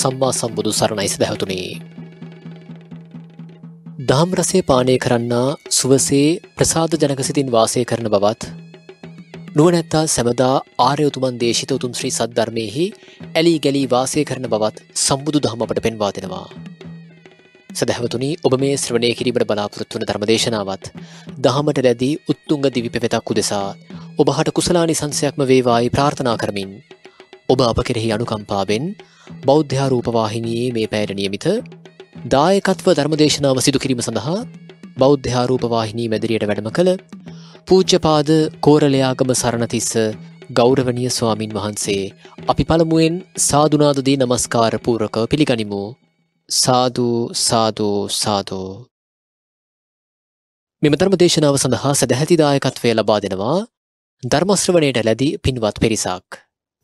සම්මා සම්බුදු සරණයිසි දැහතුනි. දහම් රසේ පානය කරන්නා සුවසේ ප්‍රසාධ ජනකසිතින් වාසය කරන බවත් නුවනැත්තා සැමදා ආරයුතුමන් දේශිත උතුම් ශ්‍රී සද්ධර්මයෙහි ඇලි ගැලී වාසය කරන බවත් සම්බුදු දහමට පෙන්වාතිෙනවා. සැහැවතුනි ඔබ මේ ශ්‍රවණය කිරීමට බලාපොරොත්තුන ධර්මදේශනාවත් දහමට ලැදී උත්තුංග දිවි පෙවෙතක් උදෙසා ඔබහට කුසලානි සංසයක්ම වේවායි ප්‍රාර්ථනා කරමින් ඔබ අප කෙරෙහි අනුකම්පාවෙන් බෞද්ධාරූපවාහිනයේ මේ පැයට නියමිත දායකත්ව ධර්මදේශනාව සිදුකිරීම සඳහා බෞද්ධාරූපවාහිනී මැදිරියට වැඩම කළ පූජ්ජපාද කෝරලයාගම සරණතිස්ස ගෞරවනය ස්වාමින් වහන්සේ අපි පළමුුවෙන් සාධනාදදී නමස්කාරපූරක පිළිගනිමු සාධූ සාධූ සාධෝ මෙම ධර්මදේශනාව සඳහා සැදැහැතිදායකත්වය ලබා දෙනවා ධර්මශ්‍රවනයට ලැදි පින්වත් පිරිසක්.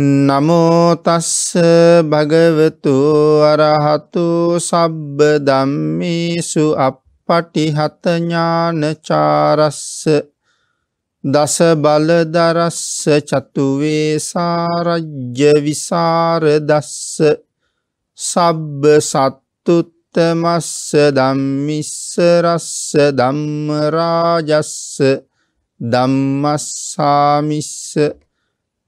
නමෝතස්ස භගවතු අරහතු සබ්බ දම්මිසු අපපටිහතඥානචාරස්ස දස බලදරස්ස චතුවේසාරජ්‍ය විසාරදස්ස සබ්බ සත්තුත්තමස්ස දම්මිස්සරස්ස දම්මරාජස්ස දම්මස්සාමිස්ස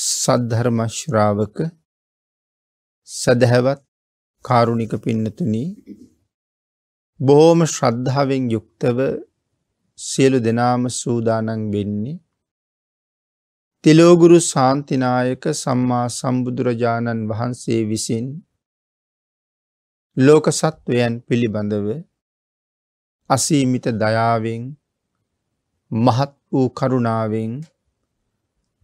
සද්ධර්ම ශ්‍රාවක සදහැවත් කාරුණික පින්නතුනි බොහෝම ශ්‍රද්ධාවෙන් යුක්තව සියලු දෙනාම සූදානන් වෙන්නේ තිලෝගුරු සාන්තිනායක සම්මා සම්බුදුරජාණන් වහන්සේ විසින් ලෝක සත්වයන් පිළිබඳව අසීමිත දයාවෙන් මහත් වූ කරුණාවෙන්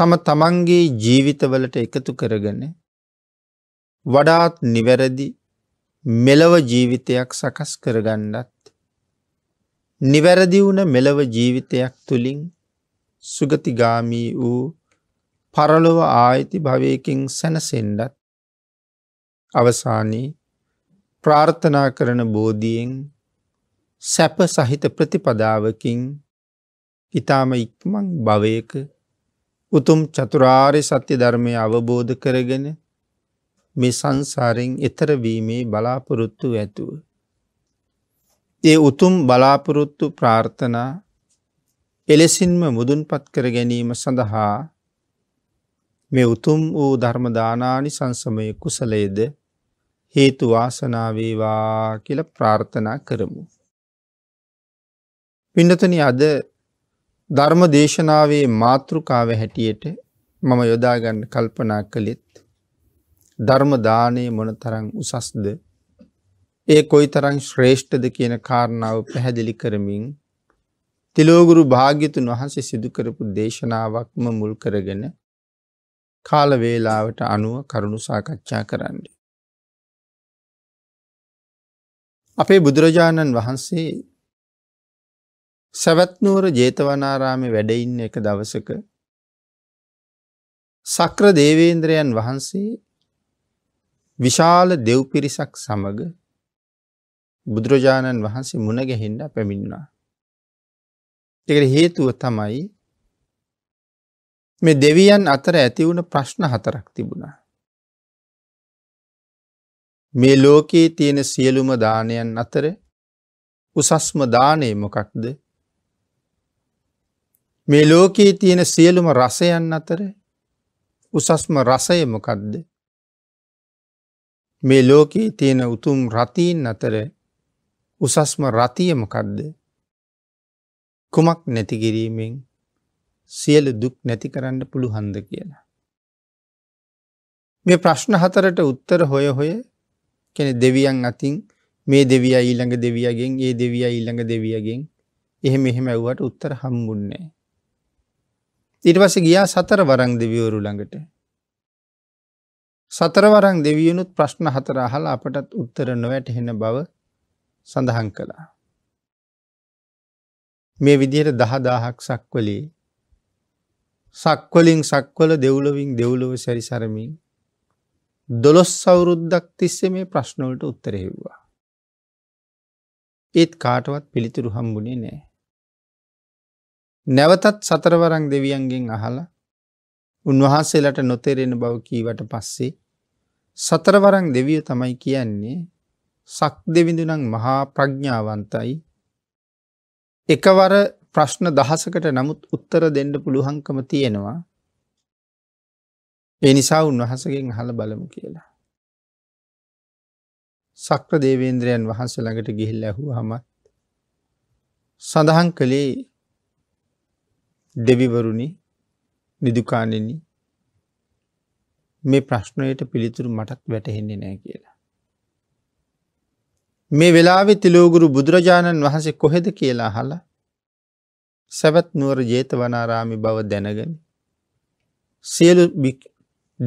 තම තමන්ගේ ජීවිතවලට එකතු කරගන වඩාත් නිවැරදි මෙලව ජීවිතයක් සකස් කරගණ්ඩත් නිවැරදි වුණ මෙලව ජීවිතයක් තුළින් සුගතිගාමී වූ පරලොව ආයිති භවයකින් සැනසෙන්ඩත් අවසානයේ ප්‍රාර්ථනා කරන බෝධියෙන් සැප සහිත ප්‍රතිපදාවකින් ඉතාම ඉක්මං භවයක උතුම් චතුරාරි සත්‍ය ධර්මය අවබෝධ කරගෙන මේ සංසාරෙන් එතරවීමේ බලාපොරොත්තු ඇතුව. ඒ උතුම් බලාපොරොත්තු ප්‍රාර්ථනා එලෙසින්ම මුදුන්පත් කර ගැනීම සඳහා මේ උතුම් වූ ධර්මදානානි සංසමය කුසලේද හේතු වාසනාවේවා කියල ප්‍රාර්ථනා කරමු. පිඩතන අද ධර්ම දේශනාවේ මාතෘකාව හැටියට මම යොදාගන්න කල්පනා කළෙත් ධර්ම දානය මොනතරම් උසස්ද ඒ කොයිතරම් ශ්‍රේෂ්ඨද කියන කාරණාව පැහැදිලි කරමින් තිලෝගුරු භාග්‍යතුන් වහන්සේ සිදු කරපු දේශනාවක්ම මුල් කරගෙන කාල වේලාවට අනුව කරුණු සාකච්ඡා කරන්න. අපේ බුදුරජාණන් වහන්සේ සැවැත්නුවර ජේතවනාරාමි වැඩඉන්න එක දවසක සක්‍ර දේවේන්ද්‍රයන් වහන්සේ විශාල දෙව් පිරිසක් සමග බුදුරජාණන් වහන්සේ මුණගැහෙන්න පැමිණුණා. එකට හේතුව තමයි මේ දෙවියන් අතර ඇතිවුණ ප්‍රශ්න හතරක් තිබුණා. මේ ලෝකයේ තියෙන සියලුම දානයන් අතර උසස්ම දානය මොකක්ද මේ ලෝකයේ තියෙන සියලුම රසයන් අතර උසස්ම රසය මොකක්ද මේ ලෝකයේ තියෙන උතුම් රතීන් අතර උසස්ම රතිය මොකක්ද කුමක් නැතිකිරීමෙන් සියලු දුක් නැති කරන්න පුළුහන්ද කියලා. මේ ප්‍රශ්න හතරට උත්තර හොය හොය කෙන දෙවියන් අතින් මේ දෙවිය ඊළඟ දෙවියගෙන් ඒ දෙවිය ඊළඟ දෙවියගෙන් එහෙම එහෙම ඇව්වට උත්තර හම්බුන්නේ. ඉටවස ගියා සතර වරං දෙවියවරු ළඟට. සතරවරං දෙවියනුත් ප්‍රශ්න හතර අහල අපටත් උත්තර නොවැට හෙන බව සඳහන් කළා. මේ විදියට දහදාහක් සක්වලේ සක්වලින් සක්වල දෙව්ලොවින් දෙව්ලොව සැරිසරමින් දොළොස් සවුරුද්දක් තිස්සේ මේ ප්‍රශ්නවලට උත්තරහෙව්වා. ඒත් කාටවත් පිළිතුරු හම්බුණේ නෑ. නැවතත් සතරවරං දෙවියන්ගෙන් අහලා උන්වහන්සේලට නොතෙරෙන බව කීවට පස්සේ සතරවරං දෙවිය තමයි කියන්නේ සක් දෙවිඳුනම් මහා ප්‍රඥාවන්තයි එකවර ප්‍රශ්න දහසකට නමුත් උත්තර දෙන්න පුළුහංකම තියෙනවා ඒ නිසා උන්වහසගෙන් හල බලමු කියලා. සක්‍ර දේවේන්ද්‍රයන් වහන්ස ළඟට ගිහිල් ඇහු හමත් සඳහන් කළේ දෙවිවරුණි නිදුකානෙනි මේ ප්‍රශ්නයට පිළිතුරු මටත් වැටහෙන්නේ නෑ කියලා. මේ වෙලාවෙ තිලෝගුරු බුදුරජාණන් වහන්සේ කොහෙද කියලා හලා සැවත් නුවර ජේතවනාරාමි බව දැනගෙන සියලු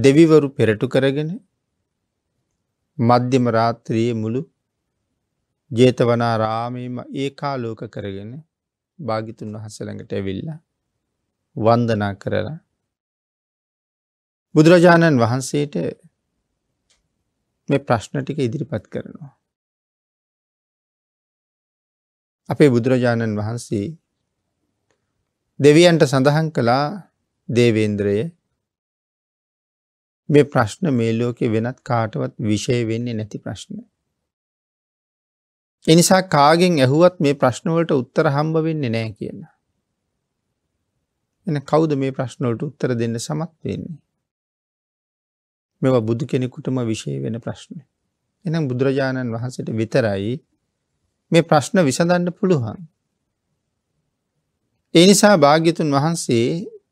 දෙවිවරු පෙරටු කරගෙන මධ්‍යම රාත්‍රයේ මුළු ජේතවනාරාමයම ඒකාලෝක කරගෙන භාගිතුන් වහසළඟට ඇවිල්ලා වන්දනා කරලා. බුදුරජාණන් වහන්සේට මේ ප්‍රශ්න ටික ඉදිරිපත් කරනවා. අපේ බුදුරජාණන් වහන්සේ දෙවියන්ට සඳහන් කළා දේවේන්ද්‍රය මේ ප්‍රශ්න මේ ලෝකෙ වෙනත් කාටවත් විෂය වෙන්නේ නැති ප්‍රශ්න. එනිසා කාගෙන් ඇහුවත් මේ ප්‍රශ්නවලට උත්තර හම්බ වෙන්නේ නෑ කියලා. එන කවුද මේ ප්‍රශ්නොලට උත්තර දෙන්න සමත් වෙන්නේ. මෙවා බුදු කෙනෙකුටම විශය වෙන ප්‍රශ්න. එනම් බුදුරජාණන් වහන්සට විතරයි මේ ප්‍රශ්න විසඳන්න පුළුවන්. ඒ නිසා භාග්‍යතුන් වහන්සේ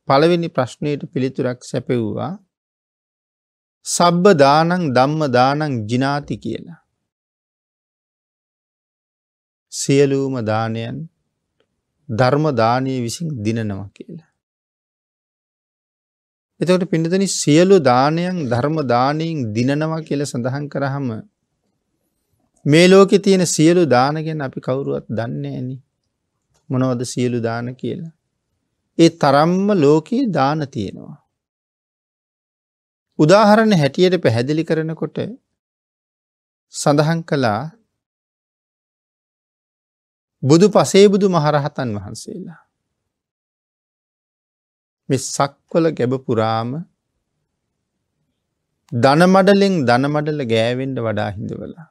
පළවෙනි ප්‍රශ්නයට පිළිතුරක් සැපෙව්වා සබ්බ දානං දම්ම දානං ජිනාති කියලා. සියලූම දානයන් ධර්මදානය විසින් දිනනවා කියලා. එතකොට පිඩතන සියලු දානයන් ධර්ම දානයෙන් දිනනවා කියල සඳහන් කරහම මේ ලෝකෙ තියෙන සියලු දානගෙන් අපි කවුරුවත් දන්නේ ඇනි මොනවද සියලු දාන කියලා. ඒ තරම්ම ලෝකයේ දාන තියෙනවා. උදාහරණ හැටියට පැහැදිලි කරනකොට සඳහන් කළා බුදු පසේ බුදු මහරහතන් වහන්සේලා. මේ සක්වල ගැබ පුරාම දනමඩලෙන් දනමඩල ගෑවෙන්ඩ වඩා හිඳවලා.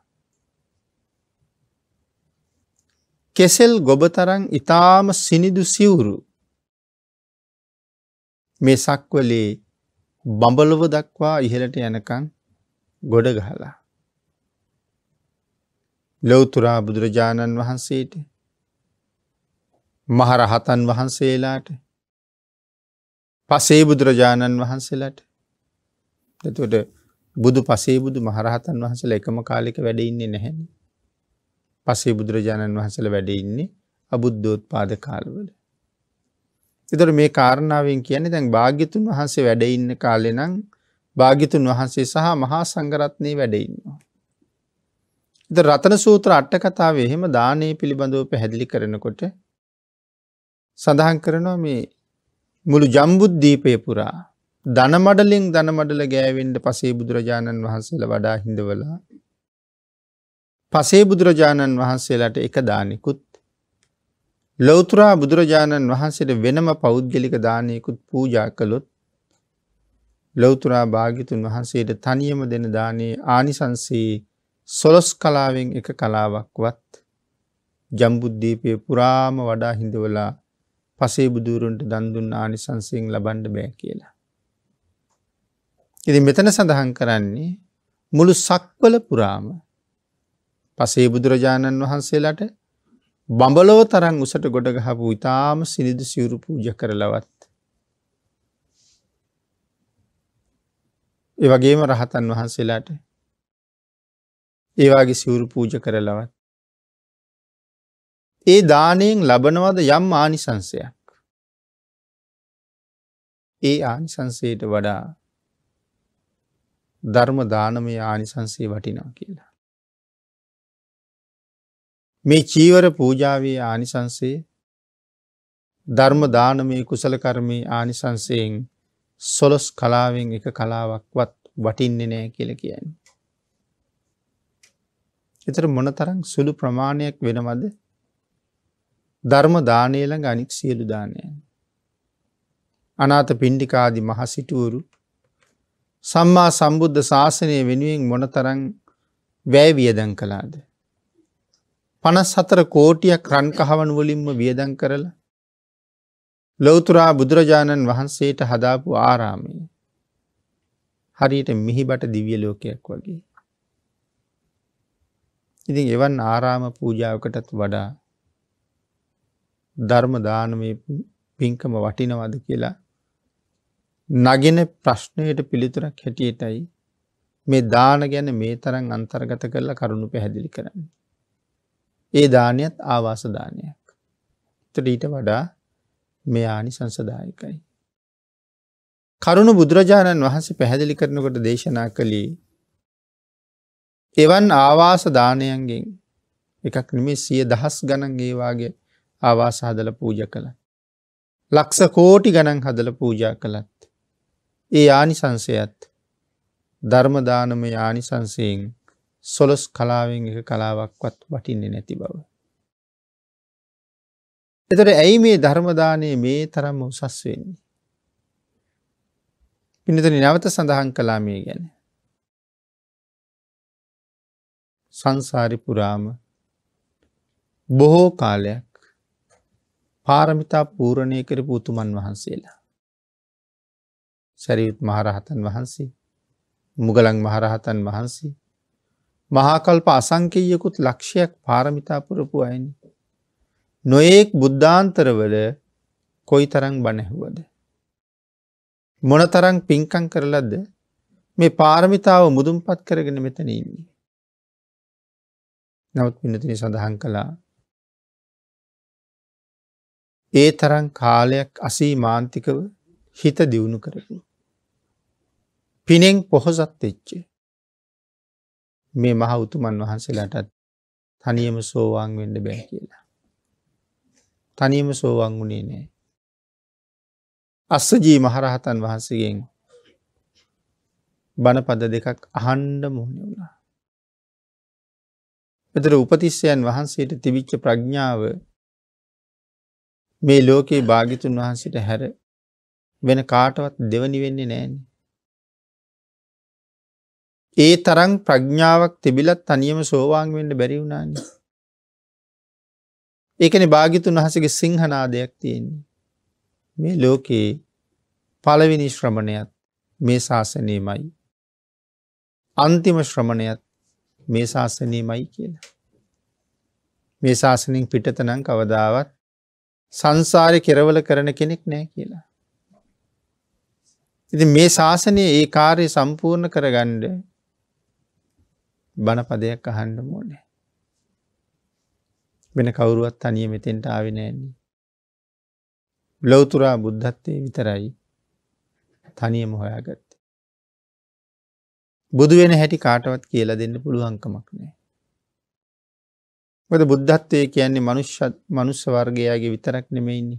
කෙසෙල් ගොබතරං ඉතාම සිනිදු සිවුරු මේ සක්වලේ බඹලොව දක්වා ඉහළට යනකං ගොඩ ගහලා. ලොවතුරා බුදුරජාණන් වහන්සේට මහරහතන් වහන්සේලාට පසේ බුදුරජාණන් වහන්සේලට එතකොට බුදු පසේ බුදු මහරහතන් වහන්සල එකම කාලෙක වැඩඉන්නේ නැහැනි. පසේ බුදුරජාණන් වහන්සල වැඩඉන්නේ අබුද්ධෝත් පාද කාලවල. එතර මේ කාරණාවෙන් කියන්නේ දැන් භාග්‍යතුන් වහන්සේ වැඩඉන්න කාලෙනං භාගිතුන් වහන්සේ සහ මහා සංගරත්නය වැඩඉන්නවා. ද රතන සූත්‍ර අට්ට කතාවේ එහෙම දානය පිළිබඳව පැහැදිලි කරනකොට සඳහන් කරනවා මේ මුළු ජම්බුද්ධීපය පුරා දනමඩලින් දනමඩල ගෑවෙන්ට පසේ බුදුරජාණන් වහන්සේල වඩා හිඳවලා පසේ බුදුරජාණන් වහන්සේලාට එක දානෙකුත් ලොවතුරා බුදුරජාණන් වහන්සේට වෙනම පෞද්ගලික දානයකුත් පූජා කළොත් ලොවතුරා භාගිතුන් වහන්සේට තනියම දෙන දානයේ ආනිසන්සේ සොලොස් කලාවෙන් එක කලාවක්වත් ජම්බුද්ධීපය පුරාම වඩා හිඳවලා පසේ බුදුරුන්ට දන්දුන් ආනිසංසයෙන් ලබන්ඩ බෑ කියලා. ඉති මෙතන සඳහන් කරන්නේ මුළු සක්වල පුරාම පසේ බුදුරජාණන් වහන්සේලාට බඹලෝ තරන් උසට ගොඩගහපු ඉතාම සිනිදු සිවුරු පූජ කරලවත්. ඒ වගේම රහතන් වහන්සේලාට ඒවාගේ සිවුරු පූජ කරලවත් ඒ දානයෙන් ලබනවද යම් ආනිසංසයක්. ඒ ආනිසංසයට වඩා ධර්ම දානමය ආනිසංසේ වටිනා කියලා. මේ චීවර පූජාවේ ආනිසංසේ ධර්ම දානමය කුසල කර්මී ආනිසංසයෙන් සොලොස් කලාවෙන් එක කලාවක්වත් වටින්නේ නෑ කියල කියන්න. එතර මොන තරං සුළු ප්‍රමාණයක් වෙනවද ධර්ම දානයළඟ අනික් සියලු දානය. අනාත පින්ඩිකාදි මහසිටුවරු සම්මා සම්බුද්ධ ශාසනය වෙනුවෙන් මොනතරං වැෑ වියදැන් කලාද. පනස් හතර කෝටියක් රන්කහවන් වලින්ම වියදැන් කරල ලොවතුරා බුදුරජාණන් වහන්සේට හදාපු ආරාමය හරියට මිහිබට දිවිය ලෝකයක් වගේ. ඉතින් එවන් ආරාම පූජාවකටත් වඩා ධර්ම දානමේ පින්කම වටිනවද කියලා නගෙන ප්‍රශ්නයට පිළිතුරක් හැටියටයි මේ දාන ගැන මේ තරන් අන්තර්ගත කරලා කරුණු පැහැදිලි කරන්න. ඒ දානයත් ආවාසදානයක්. තරීට වඩා මේ ආනි සංසදායකයි. කරුණු බුදුරජාණන් වහන්සේ පැහැදිලි කරනකොට දේශනා කළේ එවන් ආවාස දානයන්ගෙන් එකක් නෙමේ සිය දහස් ගණන් ඒවාගේ ආවාස හදල පූජ කළ. ලක්ස කෝටි ගණන් හදල පූජා කළත්. ඒ ආනිසංසයත් ධර්මදානම යානිසංසයෙන් සොලොස් කලාවෙන් එක කලාවක්වත් වටින්නේ නැති බව. එතට ඇයි මේ ධර්මදානය මේ තරම්ම උසස් වෙන්නේ. පිනතන නැවත සඳහන් කලා මේ ගැන. සංසාරි පුරාම බොහෝ කාලයක් පාරමිතා පූරණය කරපු උතුමන් වහන්සේලා. සැරියුත් මහරහතන් වහන්සේ මුගලන් මහරහතන් වහන්සේ මහාකල්ප අසංකීයකුත් ලක්ෂයක් පාරමිතාපුරපු අයනි. නොයෙක් බුද්ධාන්තරවල කොයි තරං බණැහුවද. මොන තරං පින්කං කරලද මේ පාරමිතාව මුදුම්පත් කරගෙන මෙතන ඉන්නේ. නවත් පිනතිනි සඳහන් කලා ඒ තරන් කාලයක් අසී මාන්තිකව හිත දියුණු කරපු. පිනෙන් පොහොසත් එච්චේ. මේ මහ උතුමන් වහන්සේලාටත් තනියම සෝවාන් වෙන්ඩ බැහැ කියලා. තනියම සෝවන් වුණේ නෑ. අස්සජී මහරහතන් වහන්සගෙන් බණපද දෙකක් අහන්ඩ මුහුණ වුණා. එතර උපතිස්සයන් වහන්සේට තිවිච්ච ප්‍රඥාව මේ ලෝකයේ භාගිතුන් වහන්සිට හැර වෙන කාටවත් දෙවනි වෙන්නේ නෑන. ඒ තරං ප්‍රඥාවක් තිබිලත් තනියම සෝවාන් වෙන්න බැරි වුණාන්න. ඒකන භාගිතුන් වහසගේ සිංහනාදයක් තියෙන්නේ. මේ ලෝකයේ පලවිනි ශ්‍රමණයත් මේ ශාසනයමයි. අන්තිම ශ්‍රමණයත් මේ ශාසනයමයි කියලා. මේ ශාසනින් පිටතනං කවදාවත් සංසාරය කෙරවල කරන කෙනෙක් නෑ කියලා. ඉති මේ ශාසනය ඒ කාරය සම්පූර්ණ කරගණ්ඩ බණපදයක් අහන්ඩ මෝනේ. වෙන කවුරුවත් අනිය මෙතෙන්ට ආවිනෑන්නේ. ලොවතුරා බුද්ධත්වය විතරයි තනියම හොයාගත්ත. බුදු වෙන හැටි කාටවත් කියලා දෙන්න පුළුවන්කමක් නෑ. ගොද බුද්ධත්වය කියන්නේ මනුස්ස වර්ගයාගේ විතරක් නෙමෙයින්නේ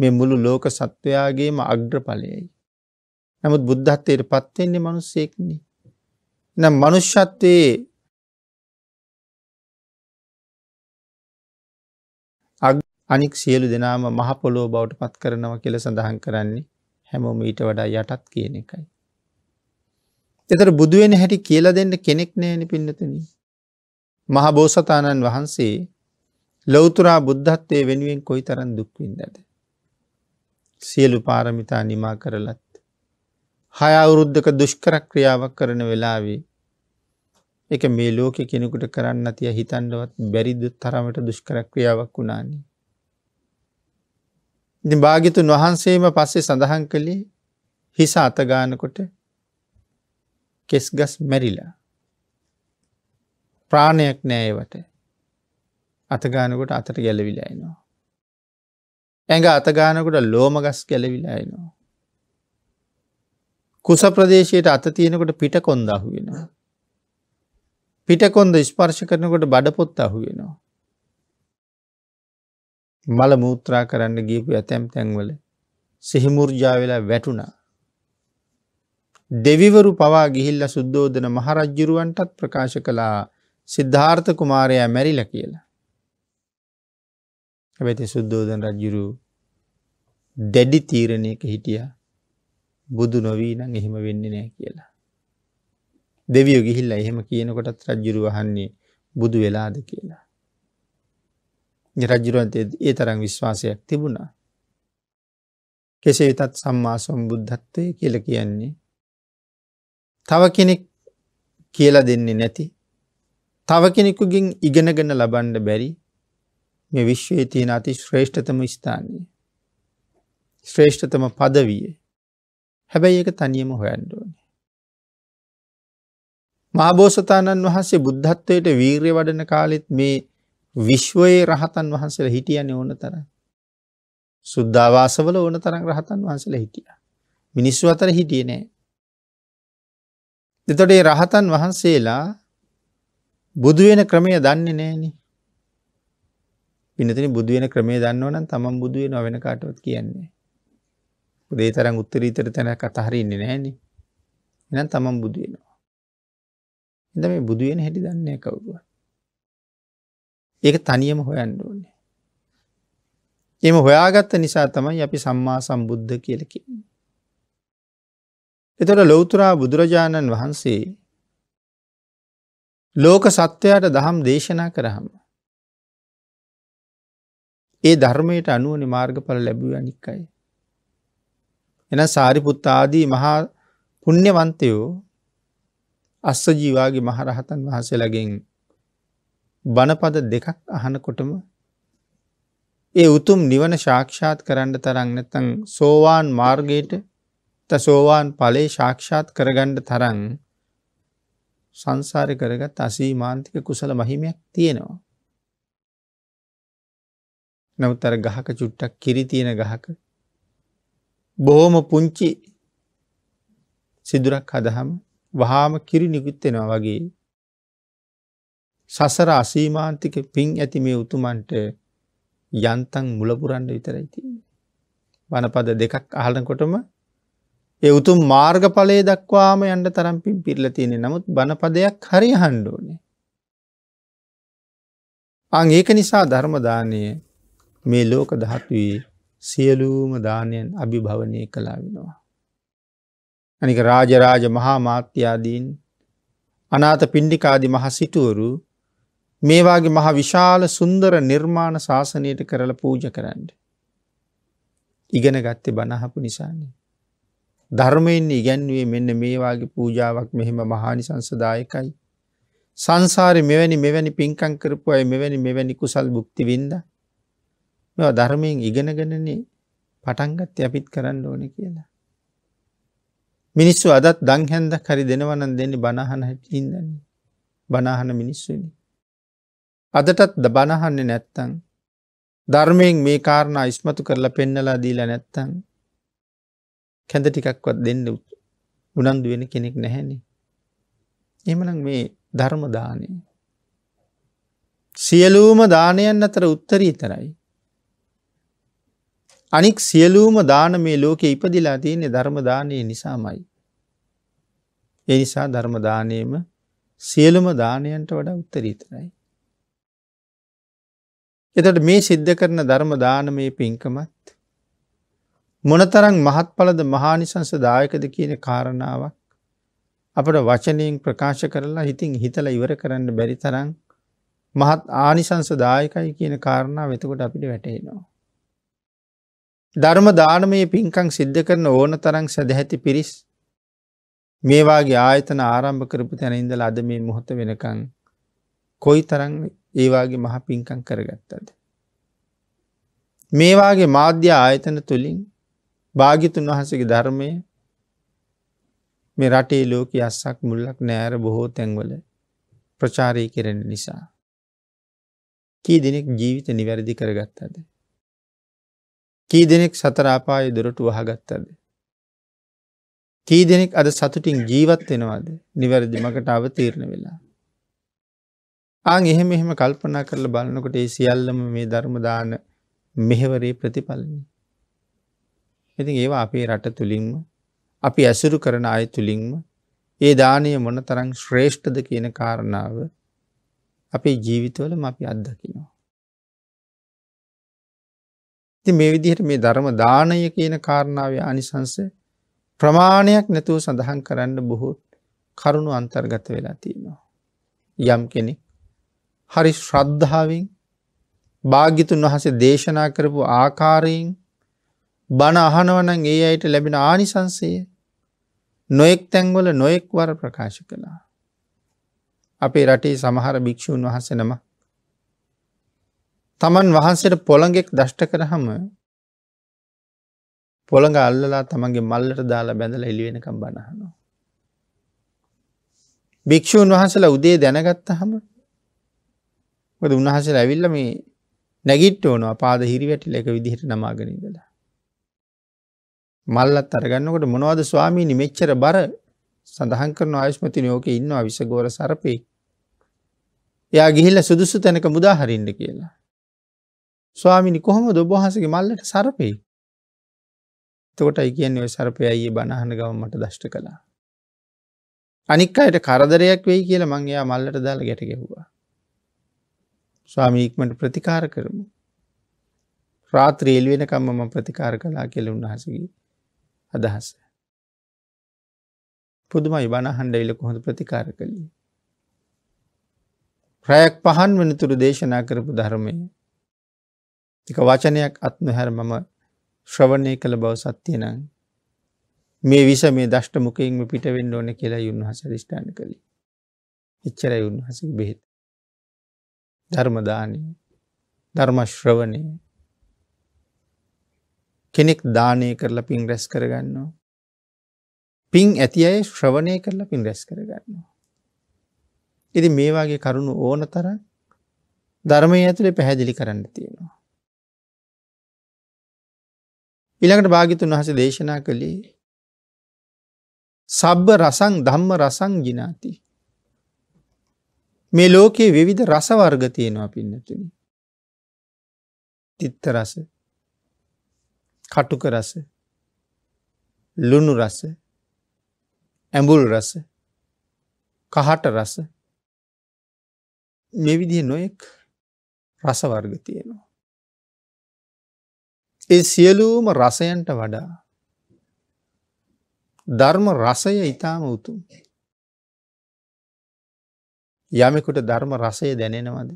මේ මුළු ලෝක සත්වයාගේම අග්‍රඵලයයි. නමුත් බුද්ධත්වයට පත්වෙන්නේ මනුස්සෙක්නේ. නම් මනුෂ්‍යත්වයේ අනික් සියලු දෙනාම මහපොලෝ බවට පත් කරනව කියල සඳහන් කරන්නේ හැමෝම ඊට වඩා යටත් කියන එකයි. එතර බුදුවෙන හැටි කියලා දෙන්න කෙනෙක් නෑන පින්නතනී. මහබෝසතාණන් වහන්සේ ලොවතුරා බුද්ධත්වය වෙනුවෙන් කොයි තරන් දුක්වින්දද. සියලු පාරමිතා නිමා කරලත්. හය අවුරුද්ධක දුෂ්කර ක්‍රියාවක් කරන වෙලාවේ එක මේ ලෝක කෙනෙකුට කරන්න තිය හිතන්ඩවත් බැරිදු තරමට දුෂ්කර ක්‍රියාවක් වුණානි. ඉති භාගිතුන් වහන්සේම පස්සේ සඳහන් කළේ හිස අතගානකොට කෙස්ගස් මැරිලා ප්‍රාණයක් නෑවට අතගානකොට අතට ගැලවිලායිනවා. ඇඟ අතගානකොට ලෝමගස් ගැලවිලායිනවා. කුස ප්‍රදේශයට අත තියෙනකොට පිටකොන්ද අහුවෙනවා. පිටකොන්ද ස්පර්ශ කරනකොට බඩපොත් අහුවෙනවා. මල මූත්‍රා කරන්න ගීපු ඇතැම් තැන්වල සිහිමුර්ජා වෙලා වැටුණා. දෙවිවරු පවා ගිහිල්ල සුද්දෝධන මහරජ්ජුරුවන්ටත් ප්‍රකාශ කලා සිද්ධාර්ථ කුමාරයා මැරිල කියලා. ඇබැති සුද්දෝදන රජ්ජුරු දැඩි තීරණයක හිටිය බුදු නොවී නං එහෙම වෙන්න නෑ කියලා. දෙවියෝ ගිහිල්ල එහෙම කියනකොටත් රජ්ජුරු වහන්නේ බුදු වෙලාද කියලා. රජ්ජුරුවන්ත ඒ තරම් විශ්වාසයක් තිබුණා. කෙසේ වෙතත් සම්මා සම්බුද්ධත්වය කියල කියන්නේ. තව කෙනෙක් කියල දෙන්නේ නැති තව කෙනෙකුගෙන් ඉගෙනගෙන ලබන්ඩ බැරි මේ විශ්වයේ තියෙන අති ශ්‍රේෂ්ඨතම ස්ථානය. ශ්‍රේෂ්ඨතම පදවිය හැබැයි එක තනියම හොයන්ඩෝන. මාබෝසතාණන් වහන්සේ බුද්ධත්වයට වීර්ය වඩන කාලෙත් මේ විශ්වයේ රහතන් වහන්සල හිටියන ඕන තර. සුද්ධවාසවල ඕන තරන් රහතන් වහන්සල හිටිය. මිනිස්සු අතර හිටිය නෑ. එතොටේ රහතන් වහන්සේලා බුදු වෙන ක්‍රමය දන්නේ නෑනේ පිනතින බුදු වෙන ක්‍රමය දන්නවනම් තමන් බුදු වෙන වෙන කාටවත් කියන්නේ. උදේ තරම් උත්තරීතර තැනක් අතහරින්නේ නැහනේ. එහෙනම් තමන් බුදු වෙනවා. ඉතින් මේ බුදු වෙන හැටි දන්නේ කවුරුවත්. ඒක තනියම හොයන්න ඕනේ. එහෙම හොයාගත්ත නිසා තමයි අපි සම්මා සම්බුද්ධ කියලා කියන්නේ. ඒතර ලෞතර බුදුරජාණන් වහන්සේ ලෝක සත්වයට දහම් දේශනා කරහම. ඒ ධර්මයට අනුවනි මාර්ගඵල ලැබුව අනික්කයි. එන සාරිපුත් ආදී මහා පුුණ්්‍යවන්තයෝ අස්ස ජීවාගේ මහරහතන් වහසලගෙන් බනපද දෙකක් අහනකොටම ඒ උතුම් නිවන ශාක්ෂාත් කරන්න තරං නැතං සෝවාන් මාර්ගයට ත සෝවාන් පලේ ශාක්ෂාත් කරගණ්ඩ තරං සංසාරය කරගත් අසීමාන්තික කුසල මහිමයක් තියෙනවා. නමුත් අර ගහක චුට්ටක් කිරි තියෙන ගහක බොහෝම පුංචි සිදුරක් හදහම වහාම කිරි නිකුත්වෙනවා වගේ සසර අසීමාන්තික පින් ඇති මේ උතුමන්ට යන්තන් මුලපුරන්ඩ විතරයිති. වනපද දෙකක් අහලකොටම ඒ උතුම් මාර්ගඵලයේ දක්වාම යන්න තරම් පින් පිරලා තියෙන්නේ. නමුත් බණපදයක් හරි අහන්න ඕනේ. අන් ඒක නිසා ධර්ම දානය මේ ලෝක ධාතුවේ සියලුම දානයන් අභිභවනය කළා වෙනවා. අනික රාජරාජ මහා මාත්‍යාදීන් අනාත පිණ්ඩිකාදි මහසිටුවරු මේවාගේ මහ විශාල සුන්දර නිර්මාණ ශාසනයට කරල පූජ කරන්න. ඉගෙන ගත්තේ බණහපු නිසාන්නේ. ධර්මයෙන් ඉගැන්වේ මෙන්න මේවාගේ පූජාවක් මෙහෙම මහානි සංසදායකයි. සංසාරය මෙවැනි මෙවැනි පින්කං කරපු අය මෙවැනි මෙවැනි කුසල් බුක්තිවින්ද. මෙ ධර්මයෙන් ඉගෙනගෙනනේ පටන්ගත් අපිත් කරන්න ඕන කියලා. මිනිස්සු අදත් දංහැන්ද කරි දෙනවනන් දෙන්න බණහන හැටින්දන්නේ. බනාහන මිනිස්සුනි. අදටත් ද බණහන්නේ නැත්තං. ධර්මයෙන් මේ කාරණ ඉස්මතු කරලා පෙන්නලා දීලා නැත්තං කැඳ ටිකක්වත් දෙන්න උනන්දු වෙන කෙනෙක් නැහැනි. එමනම් මේ ධර්මදානය. සියලූම දානයන් අතර උත්තරීතරයි. අනික් සියලූම දාන මේ ලෝකෙ ඉපදිලා තියන්නේ ධර්මදානය නිසාමයි. එනිසා ධර්මදානයම සියලුම දානයන්ට වඩා උත්තරීතරයි. එතට මේ සිද්ධ කරන ධර්මදානමය පින්කමත් මොනතරං මහත්ඵලද මහානිසංස දායකද කියන කාරණාවක් අපට වචනයෙන් ප්‍රකාශ කරලා හිතින් හිතල ඉවර කරන්න බැරි තරං මහත් ආනිසංස දායකයි කියන කාරණාව වෙතකොට අපිට වැටේනවා. ධර්ම දානමය පින්කං සිද්ධ කරන ඕන තරං සැදැහැති පිරිස් මේවාගේ ආයතන ආරම්භ කරපු තැනඉඳල අද මේ මොහොත වෙනකං කොයි තරං ඒවාගේ මහ පින්කං කරගත්තද. මේවාගේ මාධ්‍ය ආයතන තුළින් භාගිතුන් වහසගේ ධර්මය මේ රටේ ලෝක අස්සක් මුල්ලක් නෑර බොහෝ තැන්වල ප්‍රචාරය කෙරෙන නිසා. කී දෙනෙක් ජීවිත නිවැරදි කරගත්තද. කී දෙනෙක් සතරාපාය දොරටු වහගත්තද. කී දෙනෙක් අද සතුටින් ජීවත් වෙනවාද නිවැරදි මකට අවතීරණ වෙලා. ආං එහෙම එහෙම කල්පනා කරල බලන්නකොට ඒ සියල්ලම මේ ධර්මදාන මෙහෙවරේ ප්‍රතිඵලනි. ඉතින් ඒවා අපේ රට තුළින්ම අපි ඇසුරු කරන අය තුළින්ම ඒ දානය මොන තරං ශ්‍රේෂ්ඨද කියන කාරණාව අපේ ජීවිතවලම අපි අත්දකිනවා. ති මේ විදිහට මේ ධර්ම දානය කියන කාරණාව අනිසංස ප්‍රමාණයක් නැතුව සඳහන් කරන්න බොහෝ කරුණු අන්තර්ගත වෙලා තියෙනවා. යම් කෙනෙක් හරි ශ්‍රද්ධාවෙන් භාගිතුන් වහසේ දේශනා කරපු ආකාරයෙන් බණ අහනවනං ඒ අයට ලැබෙන ආනිසංසය නොයෙක් තැන්වල නොයෙක් වර ප්‍රකාශ කළා. අපේ රටේ සමහර භික්‍ෂූන් වහසනම තමන් වහන්සට පොළඟෙක් දෂ්ට කරහම පොළඟ අල්ලලා තමන්ගේ මල්ලට දාලා බැඳල එලිවෙනකම් බණහනවා. භික්‍ෂූන් වහන්සල උදේ දැනගත්ත හම ද උන්වහසල ඇවිල්ල මේ නැගිට්ට ඕනවා පාද හිරිවැටිල එක විදිහට නමාගනිදලා. මල්ලත් අරගන්නකොට මොනවද ස්වාමීනි මෙච්චර බර සඳහන් කරන ආයුෂ්මති නෝක ඉන්නවා විසගෝර සරපේ. එයා ගිහිල්ල සුදුසු තැනක මුදාහරින්ඩ කියලා. ස්වාමිනි කොහොම දොබහසගේ මල්ලට සරපේ. තකොටයි කියන්නේ ඔය සරපය අයේ බණහන ගවමට දෂ්ට කළා. අනික් අයට කරදරයක් වෙයි කියල මං එයා මල්ලට දාලා ගැටගෙව්වා. ස්වාමීක්මට ප්‍රතිකාර කරමු. රාත්‍රීල් වෙනකම්ම ප්‍රතිකාර කලා කෙල උන්හසගේ. අදහස. පුදුමයි බණහන්ඩ එල කොහොඳ ප්‍රතිකාර කළේ. ප්‍රයක් පහන් වනතුරු දේශනා කරපු ධර්මය එක වචනයක් අත්නොහැර මම ශ්‍රවණය කළ බව සත්‍යය නං මේ විස මේ දෂ්ට මුකයින්ම පිටවෙන්න ඕන කියලා යුන්හස දිෂ්ඨාන කළි එච්චර යුන්හසක බෙහෙත් ධර්මදානය ධර්මශ්‍රවණය කෙනෙක් දානය කරලා පින් රැස් කරගන්නවා. පින් ඇති අය ශ්‍රවණය කරලා පින් රැස් කරගන්නවා. ඉති මේවාගේ කරුණු ඕන තර ධර්මය ඇතුළේ පැහැදිලි කරන්න තියෙනවා. ඉළඟට භාගිතුන් වහස දේශනා කළේ සබ්බ රසං ධම්ම රසං ජිනාති. මේ ලෝකයේ විවිධ රසවර්ග තියෙනවා පින්නතුනි. තිත්ත රස කටුක රස ලුණු රස ඇඹුල් රස කහට රස මෙවිදිහ නොයෙක් රසවර්ග තියෙනවා. ඒ සියලූම රසයන්ට වඩා ධර්ම රසය ඉතාම උතුම්. යමෙකුට ධර්ම රසය දැනෙනවද.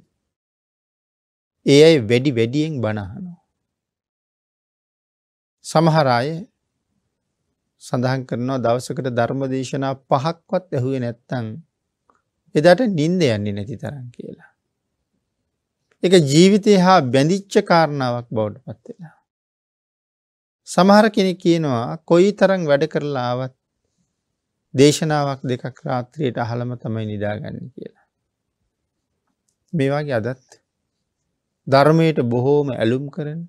ඒ අයි වැඩි වැඩියෙන් බණහන. සමහර අය සඳහන් කරනවා දවසකට ධර්ම දේශනා පහක්වත් ඇහුවේ නැත්තං එදාට නින්ද යන්නේ නැති තරන් කියලා. එක ජීවිතය හා බැඳිච්ච කාරණාවක් බෞඩ් පත්වෙලා. සමහර කෙනෙ කියනවා කොයි තරං වැඩ කරලාවත් දේශනාවක් දෙකක් රාත්‍රයට අහළම තමයි නිදාගන්න කියලා. මේවාගේ අදත් ධර්මයට බොහෝම ඇලුම් කරන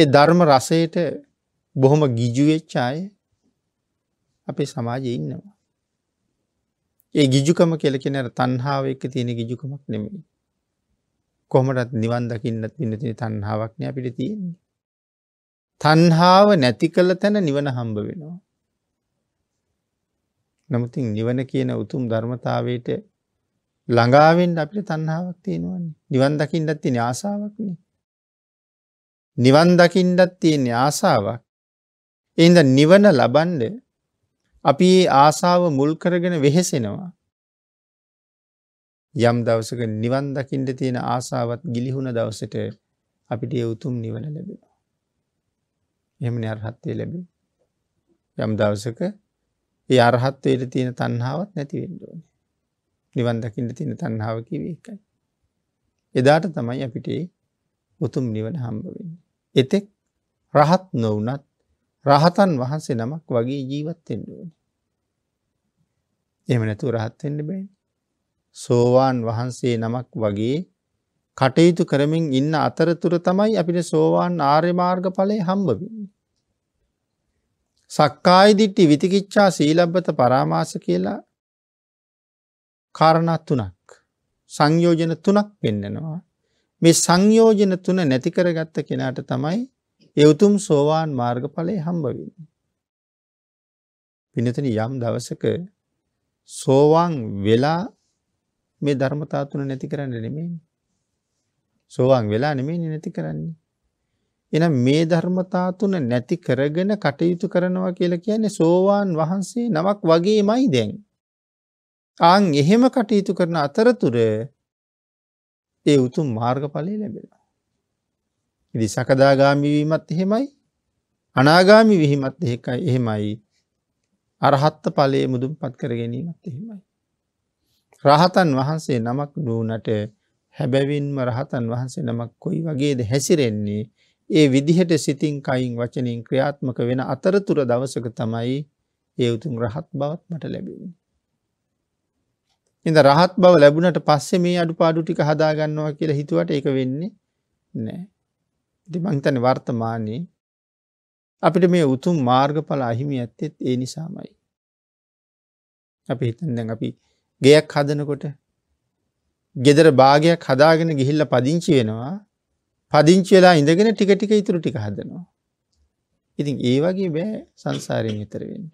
ඒ ධර්ම රසයට බොහොම ගිජුවෙච්චාය අපේ සමාජය ඉන්නවා. ඒ ගිජුකම කෙලකෙනට තන්හාාව එක තියෙන ගිජුකමක් නෙමෙයි. කොමටත් නිවන් දකින්නත් ඉන්න තින තන්හාාවක්න අපිට තියෙන්නේ. තන්හාාව නැති කළ තැන නිවන හම්බ වෙනවා. නමුතින් නිවන කියන උතුම් ධර්මතාවට ළඟාවෙන් අපිට තන්හාාවක් තියෙනවන්නේ නිවන් දකින්නත් තින ආසාාවක්නේ නිවන් දකිින්ඩත් තියෙන ආසාාවක්. එන්ද නිවන ලබන්ඩ අපි ඒ ආසාාව මුල් කරගෙන වෙහෙසෙනවා. යම් දවසක නිවන් දකිින්ට තියෙන ආසාවත් ගිලිහුණ දවසට අපිට උතුම් නිවන ලැබෙන. එමන අරහත්තය ලැබේ. යම් දවසක ඒ අරහත්වයට තියෙන තන්හාවත් නැතිවෙන්ඩුවන. නිවන් දකිින්ට තියෙන තන්හාාව කිව එකයි. එදාට තමයි අපිට උතුම් නිවන හම්බවෙන්න. එතෙක් රහත් නොවනත් රහතන් වහන්සේ නමක් වගේ ජීවත්තෙන්ඩුවන. එම නැතු රහත්තෙන්ට බැන් සෝවාන් වහන්සේ නමක් වගේ කටයුතු කරමින් ඉන්න අතරතුර තමයි අපිට සෝවාන් ආර්යමාර්ග පලේ හම්බවින්නේ. සක්කායිදිට්ටි විතිකිච්ඡා සීලබ්බත පරාමාස කියලා කාරණත් තුනක් සංයෝජන තුනක් පෙන්නෙනවා මේ සංයෝජන තුන නැති කරගත්ත කෙනාට තමයි එවතුම් සෝවාන් මාර්ගඵලය හම්බවෙන්නේ. පිනතන යම් දවසක සෝවාන් වෙලා මේ ධර්මතා තුන නැති කරන්න නෙමේ. සෝවාන් වෙලා නෙමේ නැති කරන්නේ. එන මේ ධර්මතා තුන නැති කරගෙන කටයුතු කරනවා කියලා කියන්නේ සෝවාන් වහන්සේ නමක් වගේමයි දැන්. ආන් එහෙම කටයුතු කරන අතරතුර ඒ උතුම් මාර්ගඵලය ලැබෙනවා. ඉදි සකදාගාමිවීමත් එහෙමයි අනාගාමි විහිමත් එකයි එහෙමයි අරහත්ත පලේ මුදුම් පත් කර ගැනීමත් එහෙමයි. රහතන් වහන්සේ නමක් නූනට හැබැවින්ම රහතන් වහන්සේ නමක් කොයි වගේද හැසිරෙන්නේ ඒ විදිහට සිතින් කයින් වචනින් ක්‍රියාත්මක වෙන අතරතුර දවසක තමයි ඒ උතුම් රහත් බවත් මට ලැබෙන. ඉඳ රහත් බව ලැබුණට පස්සේ මේ අඩු පාඩු ටික හදාගන්නවා කියලා හිතුවට එක වෙන්නේ නෑ. ඉති මංතන වර්තමානයේ අපිට මේ උතුම් මාර්ගඵල අහිමි ඇත්තෙත් ඒ නිසාමයි. අපි හිතන්දැන් අපි ගෙයක් හදනකොට ගෙදර භාගයක් හදාගෙන ගිහිල්ල පදිංචි වෙනවා පදිංචි වෙලා ඉඳගෙන ටික ටික ඉතුරු ටික හදනවා. ඉතින් ඒ වගේ බෑ සංසාරයෙන් එතරවෙන්ට.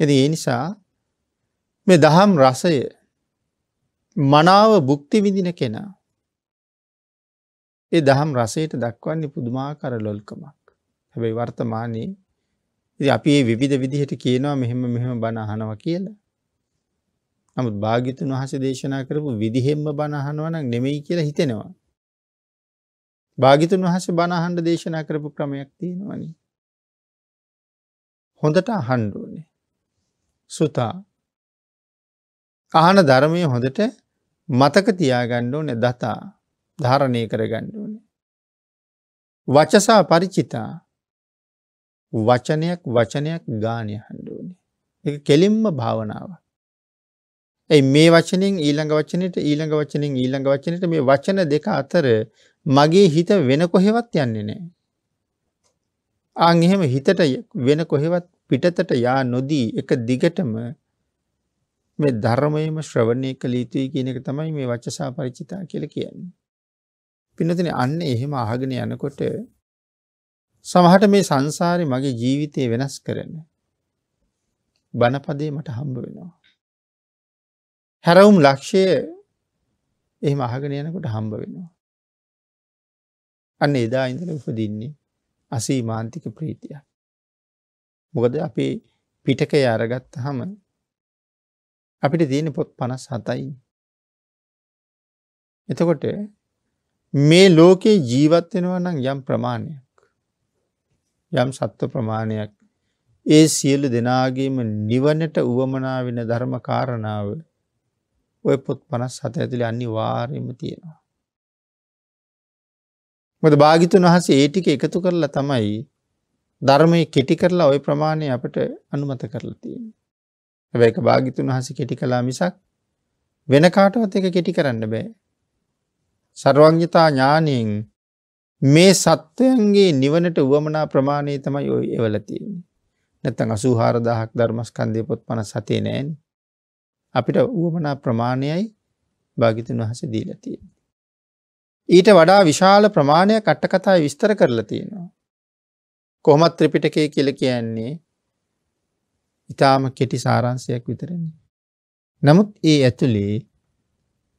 ඇති ඒ නිසා මේ දහම් රසය මනාව බුක්ති විඳින කෙනා ඒ දහම් රසයට දක්වන්නේ පුදුමාකර ලොල්කමක් හැබැයි වර්තමානයේ ඉති අපි ඒ විධ විදිහට කියනවා මෙහෙම මෙහෙම බණහනව කියලා නමුත් භාගිතුන් වහස දේශනා කරපු විදිහෙම්ම බණහනුවනක් නෙමෙයි කියලා හිතෙනවා. භාගිතුන් වහස බණහන්ඩ දේශනා කරපු ක්‍රමයක් තියෙනවනි. හොඳට අහන්ඩුවනේ. සුතා අහන ධර්මය හොඳට මතක තියාගණ්ඩෝ නෙ දතා ධාරණය කරගණ්ඩුවන. වචසා පරිචිතා වචනයක් වචනයක් ගානය හණ්ඩුවනේ. එක කෙලින්ම භාවනාව. ඇයි මේ වචනින් ඊළඟ වචනයට ඊළඟ වචනින් ඊළඟ වචනයට මේ වචන දෙක අතර මගේ හිත වෙන කොහෙවත් යන්නේ නෑ. අං එහෙම හිතට වෙන කොහෙවත් පිටතට යා නොදී එක දිගටම මේ ධර්මයේම ශ්‍රවණය කළ යුතුයි කියන එක තමයි මේ වචසා ಪರಿචිතා කියලා කියන්නේ. පින්නතනේ අන්න එහෙම අහගෙන යනකොට සමහරට මේ සංසාරේ මගේ ජීවිතේ වෙනස් කරන බණපදේ මට හම්බ වෙනවා. හැරවුම් ලක්ෂය එහෙම අහගෙන යනකොට හම්බ වෙනවා. අන්න එදා ඉඳලා උපදින්නේ අසීමාන්තික ප්‍රීතිය. මොකද අපේ පිටකේ අරගත්තාම අපිට තියෙන පොත් පනස් හතයි. එතකොට මේ ලෝකයේ ජීවත්වෙනවා නම් යම් ප්‍රමාණයක් යම් සත්ව ප්‍රමාණයක් ඒ සියලු දෙනාගේම නිවනට උවමනාවෙන ධර්ම කාරණාව ඔය පොත් පනස් හත ඇතුළි අනි වාර්යම තියෙනවා. මොද භාගිතුන් වහස ඒටික එකතු කරලා තමයි ධර්මය කෙටි කරලා ඔය ප්‍රමාණය අපට අනුමත කරලා තියෙන. වැක භාගිතුන් හස කෙටි කලා මිසක් වෙන කාටවත් එක කෙටි කරන්න බෑ. සර්වංජතා ඥානයෙන් මේ සත්වයන්ගේ නිවනට වුවමනා ප්‍රමාණය තමයි ඔය එවලතියන්නේ. නැත්තන් අසූ හාරදාහක් ධර්මස්කන්දය පොත් පන සතේ නෑන්. අපිට වුවමනා ප්‍රමාණයයි භාගිතුන් වහස දීලතිය. ඊට වඩා විශාල ප්‍රමාණයක් කට්ටකතා විස්තර කරලා තියෙනවා. කොහොමත් ත්‍රිපිටකය කියල කියන්නේ ඉතාම කෙටි සාරංශයක් විතරන්නේ. නමුත් ඒ ඇතුළේ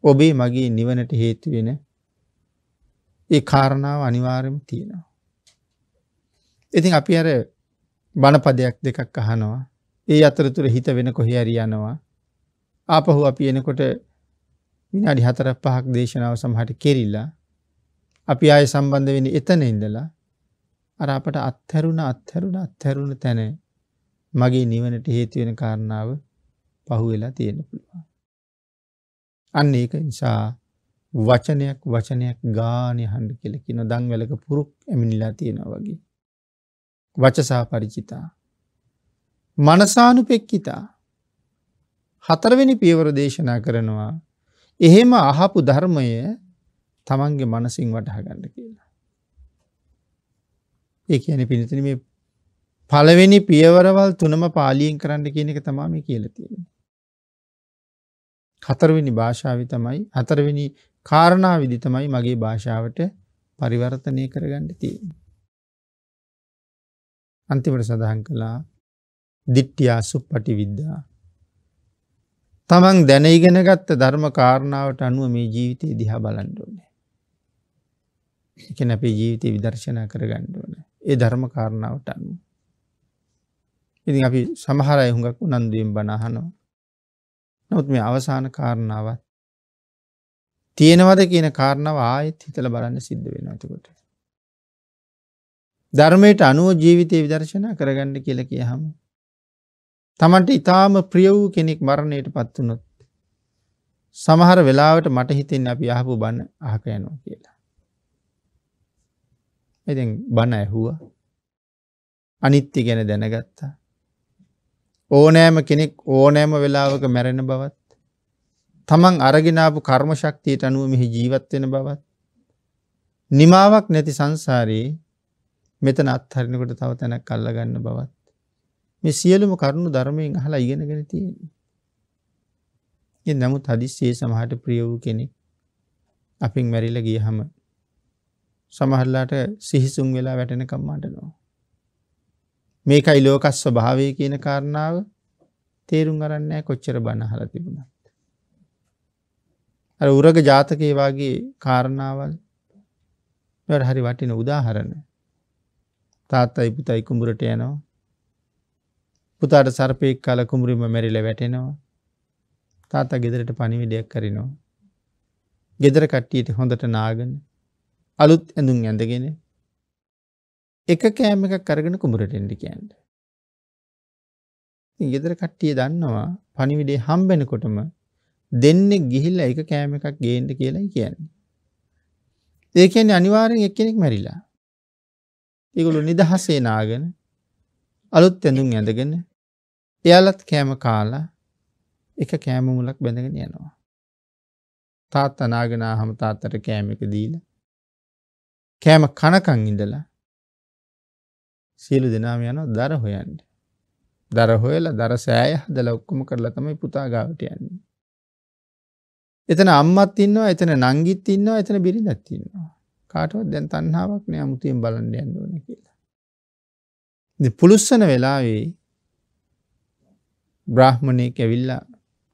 ඔබේ මගේ නිවනට හේතුවෙන ඒ කාරණාව අනිවාර්යම තියෙනවා. ඉතින් අපි අර බණපදයක් දෙකක් අහනවා ඒ අතරතුර හිත වෙන කොහරි යනවා ආපහු අපි එනකොට විනාඩි හතර පහක් දේශනාව සමහට කෙරිල්ලා අපි ආය සම්බන්ධ වෙන එතන ඉඳලා අර අපට අත්හැරුණ අත්හැරුණ අත්හැරුණ තැන මගේ නිවනට හේතු වෙන කාරණාව පහුවෙලා තියෙන පුළුවන්. අන්න ඒක නිසා වචනයක් වචනයක් ගානේ හඬ කියලා කියන දන්වැලක පුරුක් ඇමිනිලා තියෙනවා වගේ. වචසා ಪರಿචිතා. මනසානුපෙක්කිතා. හතරවෙනි පියවර දේශනා කරනවා. එහෙම අහපු ධර්මය තමන්ගේ මනසින් වටහා ගන්න කියලා. ඒ කියන්නේ පිළිතුරු මේ පළවෙනි පියවරවල් තුනම පාලියෙන් කරන්න කියන එක තමා මේ කියලතියෙන. හතරවෙනි භාෂාවි තමයි හතරවෙනි කාරණා විදි තමයි මගේ භාෂාවට පරිවර්තනය කරගන්න තියෙන. අන්තිමට සඳහන් කළා දිට්ටියා සුප්පටි විද්දා. තමන් දැනඉගෙන ගත්ත ධර්ම කාරණාවට අනුව මේ ජීවිතය දිහා බලන්ඩුවනේ. එක නැපේ ජීවිතය විදර්ශනා කරගණ්ඩුවන ඒ ධර්ම කාරණාවට අනුව. ඉතින් අපි සමහර අය හුඟක් උනන්දුවෙන් බනහනවා. නමුත් මේ අවසාන කාරණාවත් තියෙනවද කියන කාරණාව ආයෙත් හිතල බලන්න සිද්ධ වෙන ඇතිකොට. ධර්මයට අනුව ජීවිතය විදර්ශනා කරගන්න කියල කිය හම. තමන්ට ඉතාම ප්‍රිය වූ කෙනෙක් මරණයට පත්වනොත්. සමහර වෙලාවට මට හිතෙන් අපි අහපු බණ අහකයනවා කියලා. එති බණ ඇහුව අනිත්‍ය ගැන දැනගත්තා ඕනෑම කෙනෙක් ඕනෑම වෙලාවක මැරෙන බවත් තමන් අරගෙනාපු කර්ම ශක්තියට අනුව මෙහි ජීවත් වෙන බවත් නිමාවක් නැති සංසාරයේ මෙතන අත්හරිනකොට තව තැනක් අල්ලගන්න බවත් මේ සියලුම කරුණු ධර්මයෙන් අහලා ඉගෙනගෙන තියෙන්නේ. ඒ නමුත් හදිස්සියේ සමහරට ප්‍රිය වූ කෙනෙක් අපින් මැරිලා ගියහම සමහරලාට සිහිසුන් වෙලා වැටෙනකම් මඩනවා. මේකයි ලෝකස් ස්වභාවය කියන කාරණාව තේරුම් අරන්නේ කොච්චර බණහලා තිබුණත්. අර උරග ජාතකයේ වගේ කාරණාවල් වල හරි වටින උදාහරණ. තාත්තයි පුතයි කුඹුරට යනවා. පුතාට සර්පෙක් කාල කුඹුරින්ම මැරිලා වැටෙනවා. තාත්තා ගෙදරට පණිවිඩයක් කරනවා. ගෙදර කට්ටියට හොඳට නාගෙන අලුත් ඇඳුම් ඇඳගෙන එක කෑම එකක් අරගෙන කුඹරට එන්න කියන්න. ඉතින් ගෙදර කට්ටිය දන්නවා පණිවිඩේ හම්බෙනකොටම දෙන්නේ ගිහිල්ලා එක කෑම එකක් ගේන්න කියලායි කියන්නේ. ඒ කියන්නේ අනිවාර්යෙන් එක්කෙනෙක් මැරිලා. ඒගොල්ලෝ නිදහසේ නාගෙන අලුත් ඇඳුම් ඇඳගෙන එයාලත් කෑම කාලා එක කෑම මුලක් බැඳගෙන යනවා. තාත්තා නාගෙන ආහම තාත්තට කෑම එක දීලා කෑම කනකන් ඉඳලා සියලු දෙනාම යනවා දර හොයන්න. දර හොයලා දර සෑය හදලා ඔක්කොම කරලා තමයි පුතා ගාවට යන්නේ. එතන අම්මත් ඉන්නවා, එතන නංගිත් ඉන්නවා, එතන බිරිඳත් ඉන්නවා. කාටවත් දැන් තණ්හාවක් නෑ අමුතියෙන් බලන්න යන්න ඕනේ කියලා. ඉතින් පුලුස්සන වෙලාවේ බ්‍රාහ්මණයෙක් ඇවිල්ලා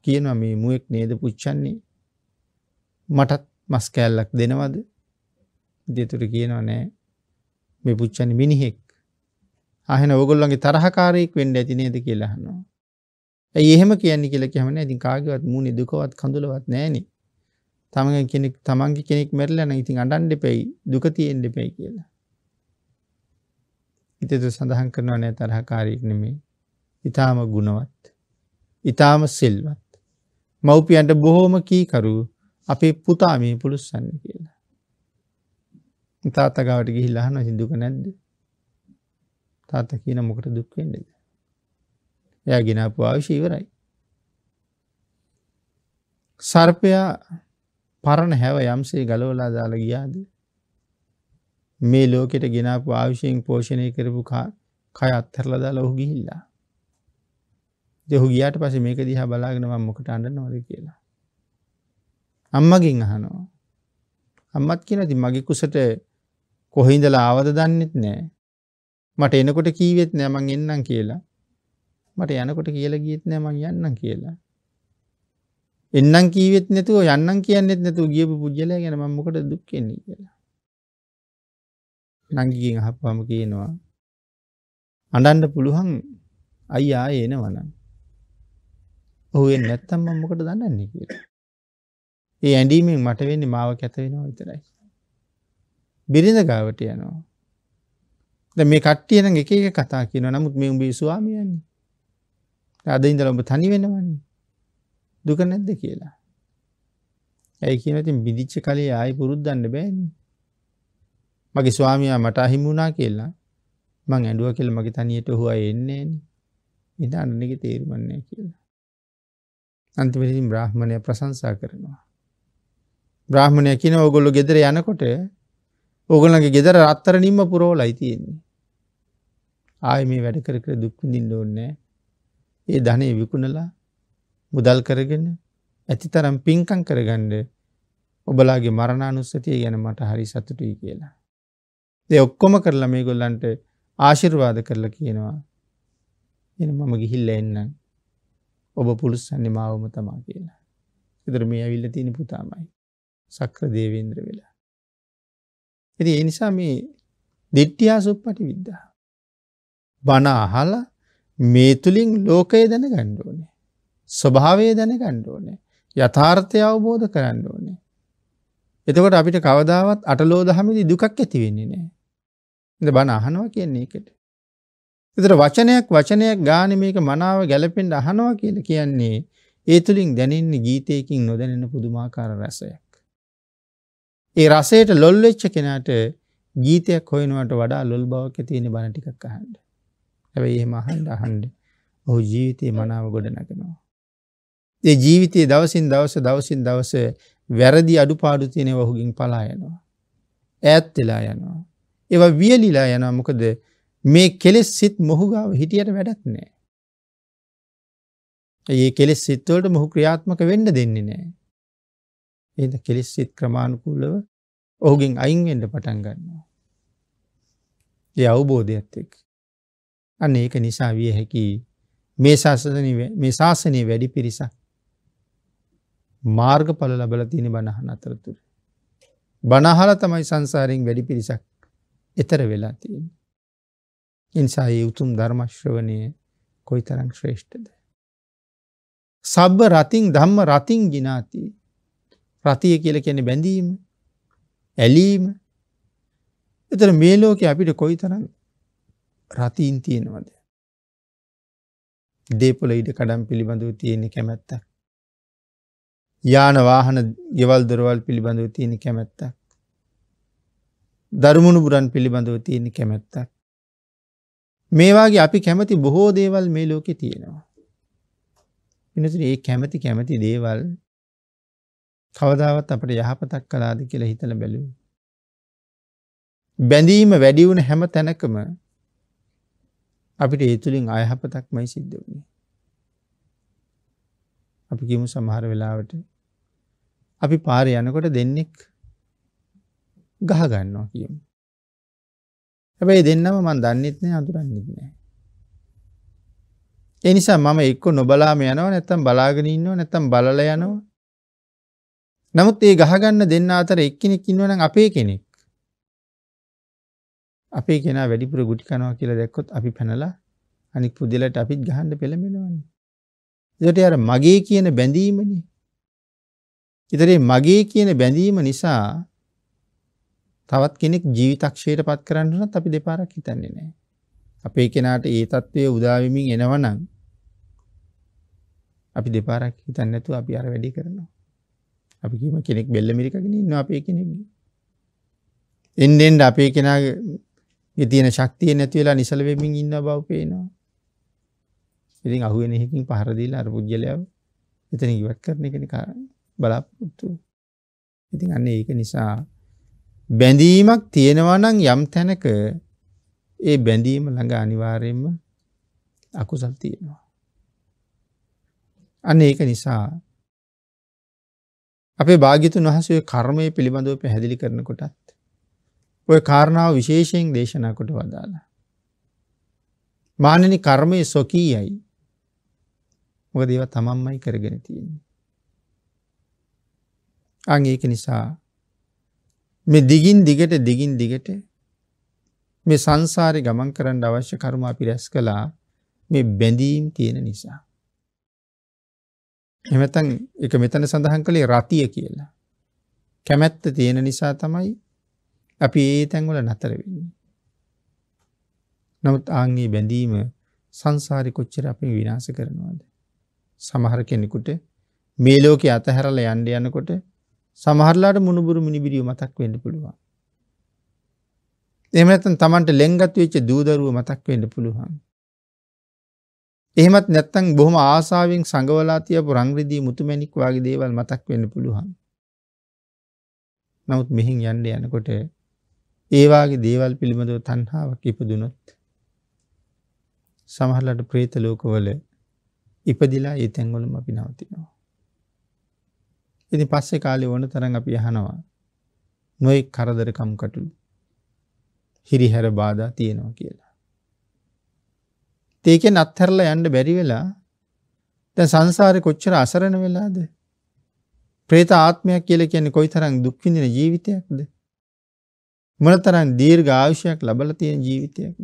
කියනවා මේ මුවෙක් නේද පුච්චන්නේ? මටත් මස් කෑල්ලක් දෙනවද? දෙතුරු කියනවා නෑ. මේ පුච්චන්නේ මිනිහෙක්. අහන ඔගොල්ලොන්ගේ තරහකාරයෙක් වෙන්ඩ ඇති නේද කියලාහනවා. ඇයි එහෙම කියන්න කියල කියමන ඉතින් කාගවත් මූුණ දුකවත් කඳුලවත් නෑන තම කෙනෙක් තමන්ගේ කෙනෙක් මැරලන ඉතින් අඩන්ඩ පෙයි දුකතියෙන්ඩ පැයි කියලා. ඉතතු සඳහන් කරනවා නෑ තරහකාරයෙක් නෙමේ ඉතාම ගුණවත්. ඉතාම සිල්වත්. මව්පියන්ට බොහෝම කීකරු අපේ පුතාමී පුළුස්සන්න කියලා. ඉතාතගවට ගිහිල්ලාහන සිදුක නැද්දේ තාත කියන මොකට දුක්වෙන්නේද. එයා ගෙනාපු ආවිශ ඉවරයි. සර්පයා පරණ හැව යම්සේ ගලවලා දාල ගියාද. මේ ලෝකෙට ගෙනාපු ආවිශයෙන් පෝෂණය කරපු කය අත්හරල දාලා ඔහු ගිහිල්ලා. දෙහු ගියාට පස මේක දිහා බලාගෙනව මොකට අන්න නොද කියලා. අම්මගින් අහනෝ. අම්මත් කියන ති මගේ කුසට කොහින්දලා ආවද දන්නෙත් නෑ මට එනකොට කීවෙත් නෑ මං එන්නම් කියලා. මට යනකොට කියලා ගීත් නෑ මං යන්නම් කියලා. එන්නම් කීවෙත් නැතුව යන්නම් කියන්නෙත් නැතුව ගියපු පුද්ගලයා ගැන මම මොකටද දුක් වෙන්නේ කියලා. නංගිගෙන් අහපුවම කියනවා අඬන්න පුළුවන් අයියා එනවනම්. ඔහු එන්නේ නැත්තම් මම මොකටද දඬන්නේ කියලා. ඒ ඇඬීමෙන් මට වෙන්නේ මාව කැත වෙනවා විතරයි. බිරිඳ ගාවට යනවා. ද මේ කට්ටිය නම් එක එක කතා කියන නමුත් මේ උඹේ ස්වාමියන්නේ. අද ඉඳලා ඔබ තනි වෙනවන්නේ. දුක නැද්ද කියලා. ඇයි කියන තින් බිදිච්ච කලේ ආයි පුරුද්දන්න බෑනේ. මගේ ස්වාමියා මට අහිමි වුණා කියලා මං ඇඬුවා කියලා මගේ තනියට ඔහු අය එන්නේ නෑනේ. ඉතින් අන්න එක තේරුම් නැහැ කියලා. අන්තිමට ඉතින් බ්‍රාහ්මණය ප්‍රශංසා කරනවා. බ්‍රාහ්මණය කියන ඕගොල්ලෝ ගෙදර යනකොට ඕගලගේ ගෙදර අත්තර නිම්ම පුරෝලයි තියෙන්නේ. ආය මේ වැඩ කර කර දුක්විඳින් ඕන්නෑ. ඒ ධනය විකුණලා මුදල් කරගෙන ඇති තරම් පින්කං කරගණ්ඩ ඔබලාගේ මරණානුස්සතිය ගැන මට හරි සතුටුයි කියලා. දෙ ඔක්කොම කරලා මේ ගොල්ලන්ට ආශිර්වාද කරලා කියනවා. එ මම ගිහිල්ල එන්නම්. ඔබ පුළුස්සන්නේ මාවම තමා කියලා. එදර මේ ඇවිල්ල තියෙන පුතාමයි. සක්‍ර දේවේන්ද්‍ර වෙලා. ඇති ඒ නිසා මේ දෙට්ටියා සුප්පටි විද්ධා. බණ අහල මේ තුළින් ලෝකය දැන ගණ්ඩෝනේ. ස්වභාවය දැන ගණ්ඩෝනේ. යථාර්ථය අවබෝධ කරන්න ඕනේ. එතකොට අපිට කවදාවත් අටලෝ දහමිදි දුකක් ඇතිවෙන්නේ නෑ. ඉඳ බණ අහනවා කියන්නේ එකට. එතර වචනයක් වචනයක් ගාන මේක මනාව ගැලපෙන්ට අහනවා කියල කියන්නේ ඒ තුළින් දැනෙන්නේ ගීතයකින් නොදැනෙන පුදුමාකාර රැසයක්. ඒ රසයට ලොල්වෙච්ච කෙනාට ගීතයක් හොයනුවට වඩා ලොල් බවක තියෙන බණටිකක් අහන්ඩ. ඇැයි ඒ මහන්ඩ අහන්ඩ ඔහු ජීවිතය මනාව ගොඩනගෙනවා. ඒ ජීවිතයේ දවසින් දවස දවසින් දවස වැරදි අඩුපාඩු තියෙන වහුගින් පලා යනවා. ඇත් වෙලා යනවා. ඒවා වියලිලා යනවා මොකද මේ කෙලෙස් සිත් මොහුගාව හිටියට වැඩක් නෑ. ඒ කෙලෙස් සිත්වලට මොහු ක්‍රියාත්මක වෙන්න දෙන්නේ නෑ. එද කෙලෙස් සිත් ක්‍රමාණුකූලව ඔහුගෙන් අයින්වෙන්ඩ පටන් ගන්නවා. ඒ අවබෝධයත් එක්. අන්න ඒක නිසා විය හැකි මේ මේ ශාසනය වැඩි පිරිසක් මාර්ග පල ලබල තියෙන බණහන අතරතුර. බනහල තමයි සංසාරයෙන් වැඩි පිරිසක් එතර වෙලා තියෙන. ඉනිසා ඒ උතුම් ධර්මශ්‍රවනය කොයි තරං ශ්‍රේෂ්ඨද. සබ්බ රතින් ධම්ම රතින් ගිනාතිී රතිය කියල කියන බැඳීම ඇලීම එතර මේ ලෝකෙ අපිට කොයි තරම් රතීන් තියෙනවද. දේපොල ඉඩ කඩම් පිළිබඳව තියෙන්නේ කැමැත්තක්. යාන වාහන ගෙවල් දොරවල් පිළිබඳව තියෙන කැමැත්තක්. දර්මුණු බුරන් පිළිබඳව තියෙන කැමැත්තක්. මේවාගේ අපි කැමති බොහෝ දේවල් මේ ලෝකෙ තියෙනවා. පිනතුර ඒ කැමති කැමති දේවල් කවදාවත් අපට යහපතක් කලාද කියලා හිතල බැලූ. බැඳීම වැඩිවුන හැම තැනකම අපිට ඒතුළින් අයහපතක් මයි සිද්ධ වුණේ. අපි කිමු සමහර වෙලාවට අපි පාර යනකොට දෙන්නෙක් ගහගන්නවා කියමු. හැබැයි දෙන්නම මන් දන්නෙත් නෑ අඳුරන්නෙත් නෑ. එනිසා මම එක්ක නොබලාම යනව නැත්තම් බලාගෙන ඉන්නව නැත්තම් බලල යනවා නමුත් ඒ ගහගන්න දෙන්න අතර එක්කෙනෙක් ඉන්නවනම් අපේ කෙනෙක්. අපේ කෙනා වැඩිපුර ගුටි කනවා කියලා දැක්කොත් අපි පැනලා අනික් පුදෙලට අපිත් ගහන්න පෙළඹෙනවනේ. ඒකට අර මගේ කියන බැඳීමනේ. ඉතරේ මගේ කියන බැඳීම නිසා තවත් කෙනෙක් ජීවිතක්ෂයට පත් කරන්නනත් අපි දෙපාරක් හිතන්නේ නෑ. අපේ කෙනාට ඒ තත්ත්වය උදාවමින් එනවනම් අපි දෙපාරක් හිතන්නැතු අපි අර වැඩි කරනවා. අපි කියම කෙනෙක් බෙල්ල මිරිකගෙන ඉන්න අපේ කෙනෙක්ගේ. එන්ඩෙන්ඩ අපේ කෙනගේ තියෙන ශක්තිය නැතිවෙලා නිසලවෙමින් ඉන්න බවපේනවා. ඉතින් අහුවෙන එකකින් පහරදීලා අර පුද්ගලයාව එතන ඉවත් කරන එකන බලාපොරොත්තු. ඉතින් අන්න ඒක නිසා බැඳීමක් තියෙනවනම් යම් තැනක ඒ බැඳීම ළඟ අනිවාරයෙන්ම අකුසල් තියෙනවා. අන්න ඒක නිසා අපේ භාගිතුන් වහසේ කර්මය පිළිබඳව පැහැදිලි කරනකොටත්. ඔය කාරණාව විශේෂයෙන් දේශනාකොට වදාලා. මානනි කර්මය සොකී යයි. මොක දේව තමන්මයි කරගෙන තියෙන්නේ. අංඒක නිසා මේ දිගින් දිගට දිගින් දිගට මේ සංසාරය ගමන් කරන්න අවශ්‍ය කරුම අපි රැස් කලා මේ බැඳීම් තියෙන නිසා. එහෙම නැත්නම් ඒක මෙතන සඳහන් කළේ රතිය කියලා. කැමැත්ත තියෙන නිසා තමයි අපි ඒ තැන්වල නතර වෙන්නේ. නමුත් ආන්ගේ බැඳීම සංසාරේ කොච්චර අපි විනාශ කරනවද? සමහර කෙනෙකුට මේ ලෝකේ අතහැරලා යන්න යනකොට සමහරලාට මුණුබුරු මිනිබිරිය මතක් වෙන්න පුළුවන්. එහෙම නැත්නම් Tamanට ලෙන්ගත් වෙච්ච දූදරුව මතක් වෙන්න පුළුවන්. එහෙමත් නැත්තම් බොහොම ආසාවෙන් සංගවලා තියපු රංගරිදී මුතුමැණික් වගේ දේවල් මතක් වෙන්න පුළුවන්. නමුත් මෙහින් යන්න යනකොට ඒ වගේ දේවල් පිළිබඳව තණ්හාවක් ඉපදුනොත් සමහරලාට പ്രേත ලෝකවල ඉපදිලා ඒ තැන්වලම අපි නවතිනවා. ඉතින් පස්සේ කාලේ වුණ තරම් අපි අහනවා නොයෙක් කරදරකම් කටළු හිරිහැර බාධා තියෙනවා කියලා. ඒකෙන් අත්හැරලා යන්න බැරි වෙලා දැන් සංසාරේ කොච්චර අසරණ වෙලාද? പ്രേත ආත්මයක් කියලා කියන්නේ කොයිතරම් දුක් විඳින ජීවිතයක්ද? මොනතරම් දීර්ඝ ආයුෂයක් ලබලා තියෙන ජීවිතයක්ද?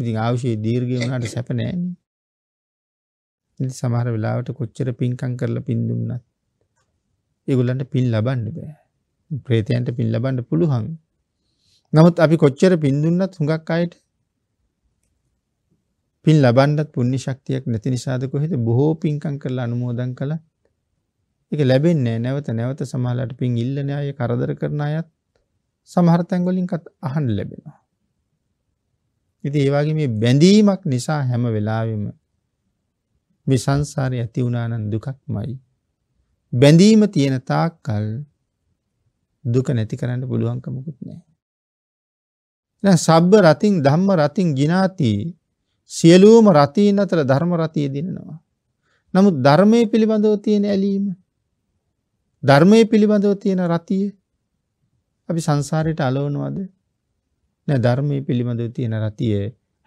ඉතින් ආයුෂයේ දීර්ඝය වුණාට සැප නෑනේ. ඉතින් සමහර වෙලාවට කොච්චර පින්කම් කරලා පින් දුන්නත් ඒගොල්ලන්ට පින් ලබන්න බෑ. പ്രേතයන්ට පින් ලබන්න පුළුවන්. නමුත් අපි කොච්චර පින් දුන්නත් හුඟක් අයට පින් ලබන්නත් පුණ්‍ය ශක්තියක් නැති නිසාද කොහෙද බොහෝ පින්කම් කරලා අනුමෝදන් කළා. ඒක ලැබෙන්නේ නැවත නැවත සමහරලාට පින් ඉල්ලන අය කරදර කරන අයත් සමහර තැන් වලින්කත් අහන්න ලැබෙනවා. ඉතින් ඒ වගේ මේ බැඳීමක් නිසා හැම වෙලාවෙම මේ සංසාරේ ඇති වුණා නම් දුකක්මයි. බැඳීම තියෙන තාක්කල් දුක නැති කරන්න පුළුවන්කමකුත් නැහැ. දැන් සබ්බ රතින් ධම්ම රතින් ගිනාති සියලුවම රතීන් අතර ධර්ම රතිය දිනනවා. නමුත් ධර්මයේ පිළිබඳව තියෙන ඇලීම ධර්මයේ පිළිබඳව තියෙන රතිය අපි සංසාරයට අලවනවද? නෑ ධර්මයේ පිළිබඳව තියෙන රතිය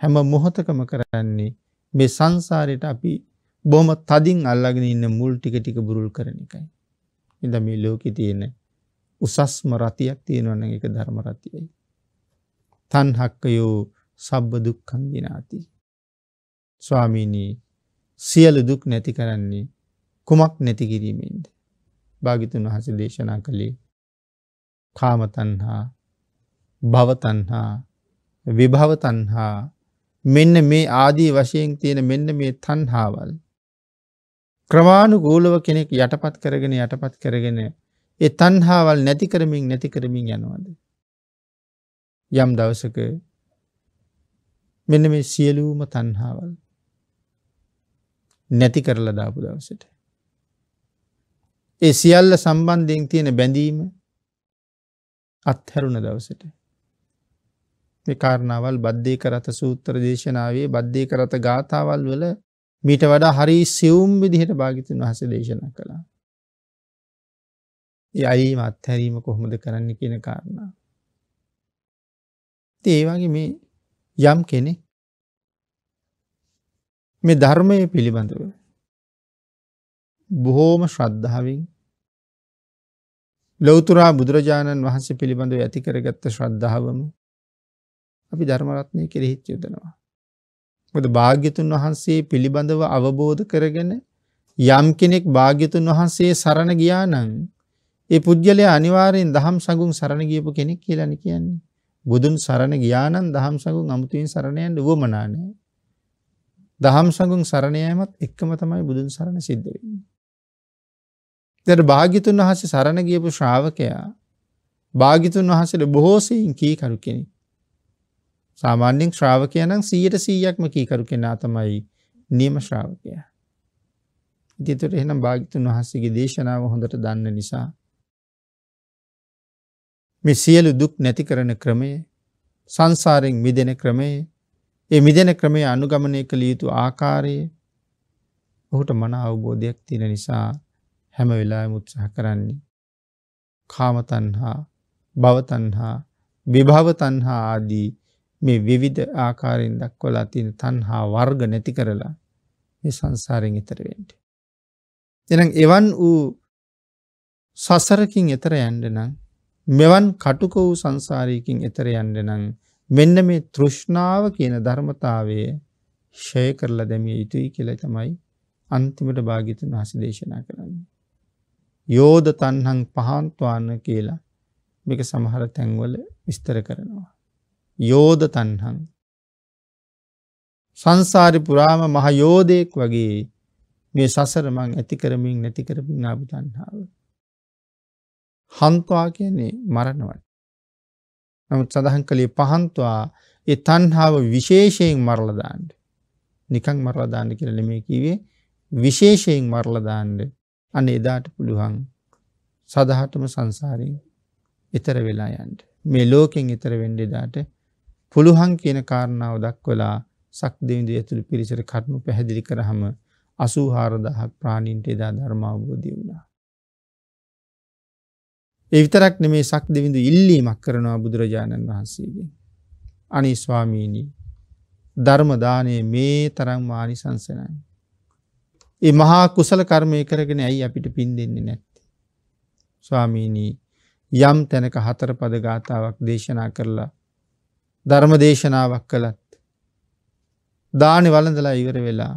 හැම මොහොතකම කරන්නේ මේ සංසාරයට අපි බොහොම තදින් අල්ලාගෙන ඉන්න මුල් ටික ටික බුරුල් කරන එකයි. ඉතින් මේ ලෝකේ තියෙන උසස්ම රතියක් තියෙනවා නම් ඒක ධර්ම රතියයි. තණ්හක්කයෝ සබ්බ දුක්ඛං විනාති ස්වාමීනී සියලු දුක් නැති කරන්නේ කුමක් නැති කිරීමෙන්ද. භාගිතුන් වහස දේශනා කළේ කාමතන්හා භවතන්හා විභවතන්හා මෙන්න මේ ආදී වශයෙන් තියෙන මෙන්න මේ තන්හාවල්. ක්‍රමාණු ගූලව කෙනෙක් යටපත් කරගෙන යටපත් කරගෙන ඒ තන්හාවල් නැති කරමින් නැති කරමින් යනවාද. යම් දවසක මෙන්න මේ සියලූම තන්හාවල් නැති කරලා දාපු දවසට. ඒ සියල්ල සම්බන්ධයෙන් තියෙන බැඳීම අත්හැරුණ දවසට. කාරණාවල් බද්ධය කරත සූත්‍ර දේශනාවේ බද්ධය කරත ගාථාවල් වල මීට වඩා හරි සියුම් විදිහට භාගිතන් වහස දේශනා කළා. යයි අත්හැරීම කොහොමද කරන්න කියන කාරණා. ඒවාගේ මේ යම් කෙනෙක් මේ ධර්මය පිළිබඳව බොහෝම ශ්‍රද්ධාවෙන් ලොවතුරා බුදුරජාණන් වහන්සේ පිළිබඳව ඇති කරගත්ත ශ්‍රද්ධාවම අපි ධර්මරත්නය කෙරෙහිත් යුදනවා. ොද භාග්‍යතුන් වහන්සේ පිළිබඳව අවබෝධ කරගෙන යම් කෙනෙක් භාග්‍යතුන් වහන්සේ සරණ ගියානං ඒ පුද්ගලය අනිවාරයෙන් දහම් සගුන් සරණ ගියපු කෙනෙක් කියලනි කියන්නේ. බුදුන් සරණ ගියානන් දහම් සගුන් අමුතුවෙන් සරණයන් වුවමනානෑ. දහම් සඟුන් සරණයමත් එක්කම තමයි බුදුන් සරණ සිද්ධ වෙන්නේ. දැන් භාග්‍යතුන් වහන්සේ සරණ ගියපු ශ්‍රාවකයා භාග්‍යතුන් වහන්සේට බොහෝ සෙයින් කීකරු කෙනෙක්. සාමාන්‍යයෙන් ශ්‍රාවකයා නම් 100%ක්ම කීකරු කෙනා තමයි නියම ශ්‍රාවකයා. ඉතින් එහෙනම් භාග්‍යතුන් වහන්සේගේ දේශනාව හොඳට දන්න නිසා මේ සියලු දුක් නැති කරන ක්‍රමය සංසාරයෙන් මිදෙන ක්‍රමය ඒ මිදෙන ක්‍රමය අනුගමනය කළ යුතු ආකාරය ඔහුට මන අවබෝධයක් තියෙන නිසා හැම වෙලාවෙම උත්සාහ කරන්නේ කාම තණ්හා, භව තණ්හා, විභව තණ්හා ආදී මේ විවිධ ආකාරයෙන් දක්වලා තියෙන තණ්හා වර්ග නැති කරලා මේ සංසාරයෙන් එතර වෙන්න. එහෙනම් එවන් වූ සසරකින් එතර යන්න නම් මෙවන් කටුක වූ සංසාරයකින් එතර යන්න නම් මෙන්න මේ තෘෂ්ණාව කියන ධර්මතාවය ෂය කරලා දැමිය යුතුයි කියලා තමයි අන්තිමට භාග්‍යතුන් වහන්සේ දේශනා කරන්නේ. යෝධ තණ්හං පහන්ත්වාන කියලා මේක සමහර තැන්වල විස්තර කරනවා. යෝධ තණ්හං සංසාරි පුරාම මහ යෝධයෙක් වගේ මේ සසර මං ඇති කරමින් නැති කරමින් ආපු තණ්හාව. හන්වා කියන්නේ මරණවට. නමුත් සඳහන් කළේ පහන්තුවා ඒ තන්හාාව විශේෂයෙන් මරලදාන්ඩ. නිකං මරලදාන්න කියල නෙමේ කිවේ විශේෂයෙන් මරලදාන්ඩ අන එදාට පුළුවන් සදහටම සංසාරයෙන් එතර වෙලා යන්ට. මේ ලෝකෙන් එතර වෙන්ඩෙදාට පුළුහන් කියන කාරණාව දක්වලා සක් දෙවිද ඇතුළු පිරිසර කරුණු පැහැදිලි කරහම අසූහාරදහක් ප්‍රාණීන්ට එදා ධර්මාවබෝධය වුණා. ඒ විතරක් නෙමේ සක් දෙවිඳු ඉල්ලීමක් කරනවා බුදුරජාණන් වහන්සේගෙන්. අනි ස්වාමීණී ධර්මදානය මේ තරම් මානි සංසනයි. ඒ මහා කුසල කර්මය කරගෙන ඇයි අපිට පින් දෙන්නේ නැත්ති. ස්වාමීණී යම් තැනක හතර පද ගාථාවක් දේශනා කරලා ධර්ම දේශනාවක් කළත් දානෙ වලඳලා ඉවර වෙලා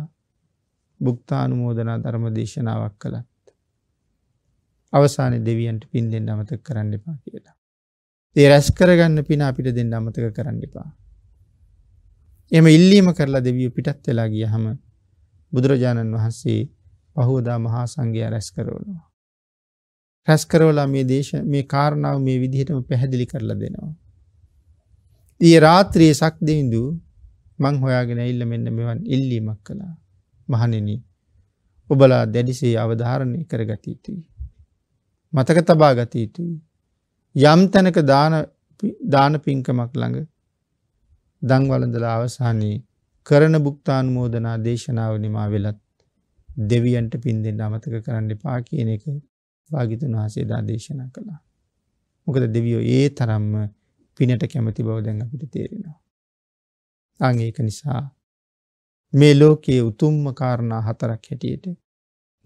බුක්තානුමෝදනා ධර්ම දේශනාවක් කළත් අවසාන දෙවියන්ට පින් දෙන්න අමතක කරන්න එපා කියලා. ඒ රැස් කරගන්න පින අපිට දෙන්න අමතක කරන්න එපා. එම ඉල්ලීම කරලා දෙවිය පිටත් වෙලා ගියහම බුදුරජාණන් වහන්සේ පහෝදා මහා සංඝයා රැස් කරවනවා. රැස් කරවලා මේ දේශ මේ කාරණාව මේ විදිහටම පැහැදිලි කරලා දෙනවා. ඊයේ රාත්‍රියේ සක්දෙවිඳු මං හොයාගෙන ඇවිල්ලා මෙන්න මෙවන් ඉල්ලීමක් කළා. මහණෙනි ඔබලා දැඩිසේ අවධාරණය කරගත යුතුයි. මතක තබා ගත යුතුයි. යම් තැනක දාන පින්කමක් ළඟ දංවලඳල අවසානයේ කරන බුක්තාන් මෝදනා දේශනාව නිමා වෙලත් දෙවියන්ට පින් දෙන්න අමතක කරන්න එපා කියන එක භාගිතුන් වහන්සේ දා දේශනා කළා. මොකද දෙවියෝ ඒ තරම්ම පිනට කැමති බව දැන් අපිට තේරෙනවා. අං ඒක නිසා මේ ලෝකයේ උතුම්ම කාරණා හතරක් හැටියට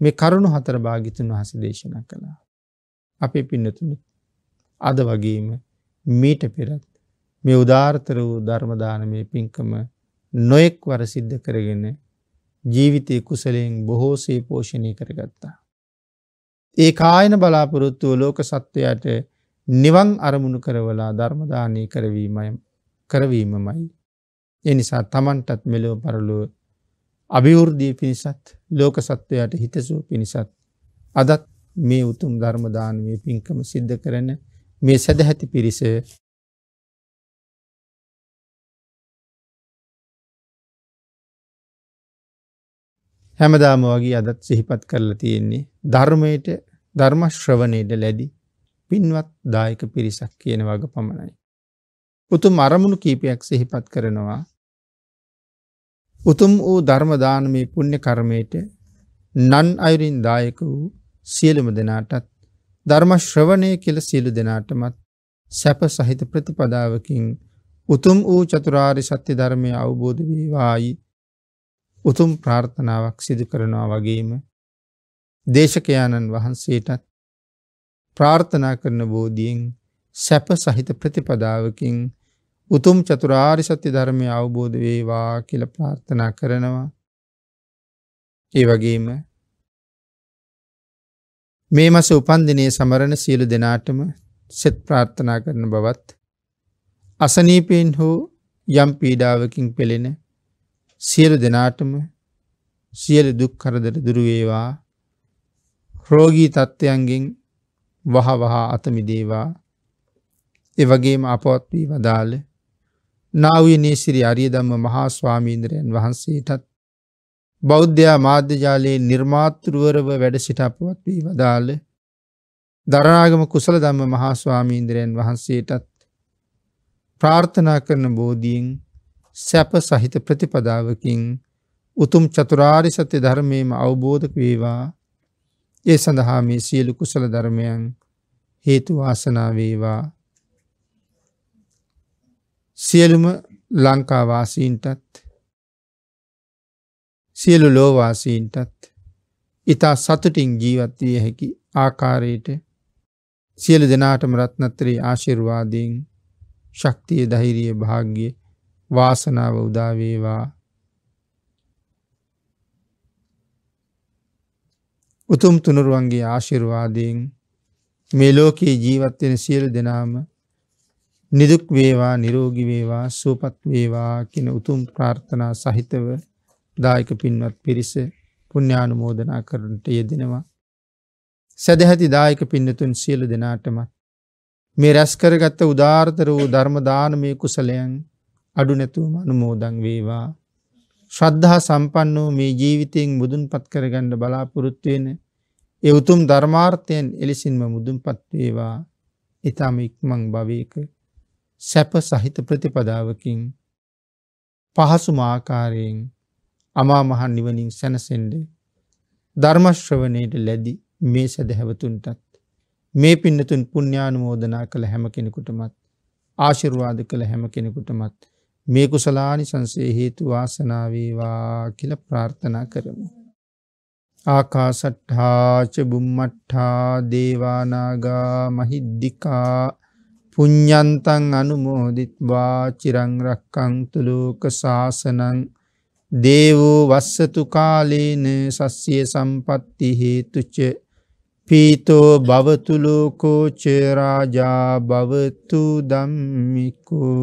මේ කරුණු හතර භාගිතුන් වහන්සේ දේශනා කළා. අපේ පින්නතුනි. අද වගේම මීට පෙරත් මේ උදාර්ථර වූ ධර්මදානමය පින්කම නොයෙක් වර සිද්ධ කරගෙන ජීවිතය කුසලයෙන් බොහෝසේ පෝෂණය කරගත්තා. ඒ කායන බලාපොරොත්තුව ලෝක සත්වයට නිවන් අරමුණු කරවලා ධර්මදානය කරවීමය කරවීමමයි. එනිසා තමන්ටත් මෙලෝ පරලුව අභිවෘද්ධිය පිණිසත් ලෝක සත්වයට හිතසූ පිණිසත් අදත් මේ උතුම් ධර්ම දානමේ පින්කම සිද්ධ කරන මේ සදැහැති පිරිස හැමදාම වගේ අදත් සිහිපත් කරලා තියෙන්නේ ධර්මයට ධර්මශ්‍රවණයට ලැදි පින්වත් දායක පිරිසක් කියන වග පමණයි. උතුම් අරමුණු කීපයක් සිහිපත් කරනවා උතුම් වූ ධර්මදාන මේ පුුණ්‍ය කර්මයට නන් අයුරින් දායක වූ සියලුම දෙනාටත් ධර්මශ්‍රවණය කෙළ සියලු දෙනාටමත් සැප සහිත ප්‍රතිපදාවකින් උතුම් වූ චතුරාරි සත්‍ය ධර්මය අවබෝධ වේවායි උතුම් ප්‍රාර්ථනාවක් සිදු කරනවා වගේම දේශකයාණන් වහන්සේටත් ප්‍රාර්ථනා කරන බෝධියෙන් සැප සහිත ප්‍රතිපදාවකින් උතුම් චතුරාරි සත්‍ය ධර්මය අවබෝධ වේවා කියල ප්‍රාර්ථනා කරනවා ඒ වගේම මේ මස උපන්දිනයේ සමරණ සියලු දෙනාටම සෙත් ප්‍රාර්ථනා කරන බවත් අසනීපයෙන් හෝ යම් පීඩාවකින් පෙළෙන සියලු දෙනාටම සියලු දුක් කරදර දුරුවේවා රෝගී තත්ත්වයන්ගෙන් වහ වහා අතමිදේවා එවගේම අපවත් වී වදාළ නාවී නේසිරි අරිය ධම්ම මහා ස්වාමීන්ද්‍රයන් වහන්සේටත් බෞද්ධයා මාධ්‍යජාලයේ නිර්මාතෘවරව වැඩ සිට අපවත් වී වදාළ දරාගම කුසල ධම්ම මහා ස්වාමීන්ද්‍රයන් වහන්සේටත් ප්‍රාර්ථනා කරන බෝධීන් සැප සහිත ප්‍රතිපදාවකින් උතුම් චතුරාරි සත්‍ය ධර්මයේම අවබෝධ වේවා ඒ සඳහා මේ සියලු කුසල ධර්මයන් හේතු වාසනා වේවා සියලුම ලංකා වාසීන්ටත් සියලු ලෝවාසීන්ටත් ඉතා සතුටින් ජීවත්විය හැකි ආකාරයට සියලු දෙනාටම රත්නත්‍රයේ ආශිර්වාදයෙන් ශක්තිය දහිරිය භාග්‍ය වාසනාව උදාවේවා උතුම් තුනුරුවන්ගේ ආශිර්වාදයෙන් මේ ලෝකයේ ජීවත්වෙන සියලු දෙනාම නිදුක් වේවා නිරෝගි වේවා සූපත් වේවා කියන උතුම් ප්‍රාර්ථනා සහිතව දායක පින්වත් පිරිස පුුණ්‍යානුමෝදනා කරනට යෙදෙනවා. සැදැහැති දායක පින්නතුන් සියලු දෙනාටමත්. මේ රැස්කරගත්ත උදාර්තර වූ ධර්මදානමය කුසලයන් අඩුනැතුවම අනුමෝදං වේවා. ශ්‍රද්ධහා සම්පන්න වූ මේ ජීවිතයෙන් මුදුන් පත් කරගණ්ඩ බලාපොරොත්තුවෙන එවතුම් ධර්මාර්ථයෙන් එලෙසින්ම මුදුන් පත්වේවා ඉතාම ඉක්මං භවයක සැප සහිත ප්‍රතිපදාවකින් පහසුමාආකාරයෙන් අමා මහන් නිවනින් සැනසෙන්ඩ ධර්මශ්‍රවනයට ලැදි මේ සැදහැවතුන්ටත් මේ පින්නතුන් පුුණ්‍යානුමෝදනා කළ හැම කෙනෙකුටමත් ආශිරවාද කළ හැම කෙනෙකුටමත් මේ කුසලානි සංසේ හේතු වාසනාවේවා කියල ප්‍රාර්ථනා කරමු. ආකාසට්හාච බුම්මට්හා දේවානාගා මහිද්දිකා පුඤ්ඥන්තන් අනුමෝදිත්වා චිරංරක්කං තුළෝක ශාසනං දේවෝ වස්සතු කාලේන සස්්‍යය සම්පත්ති හේතුච පීතෝ භවතුලෝකෝචරාජා භවතු දම්මිකෝ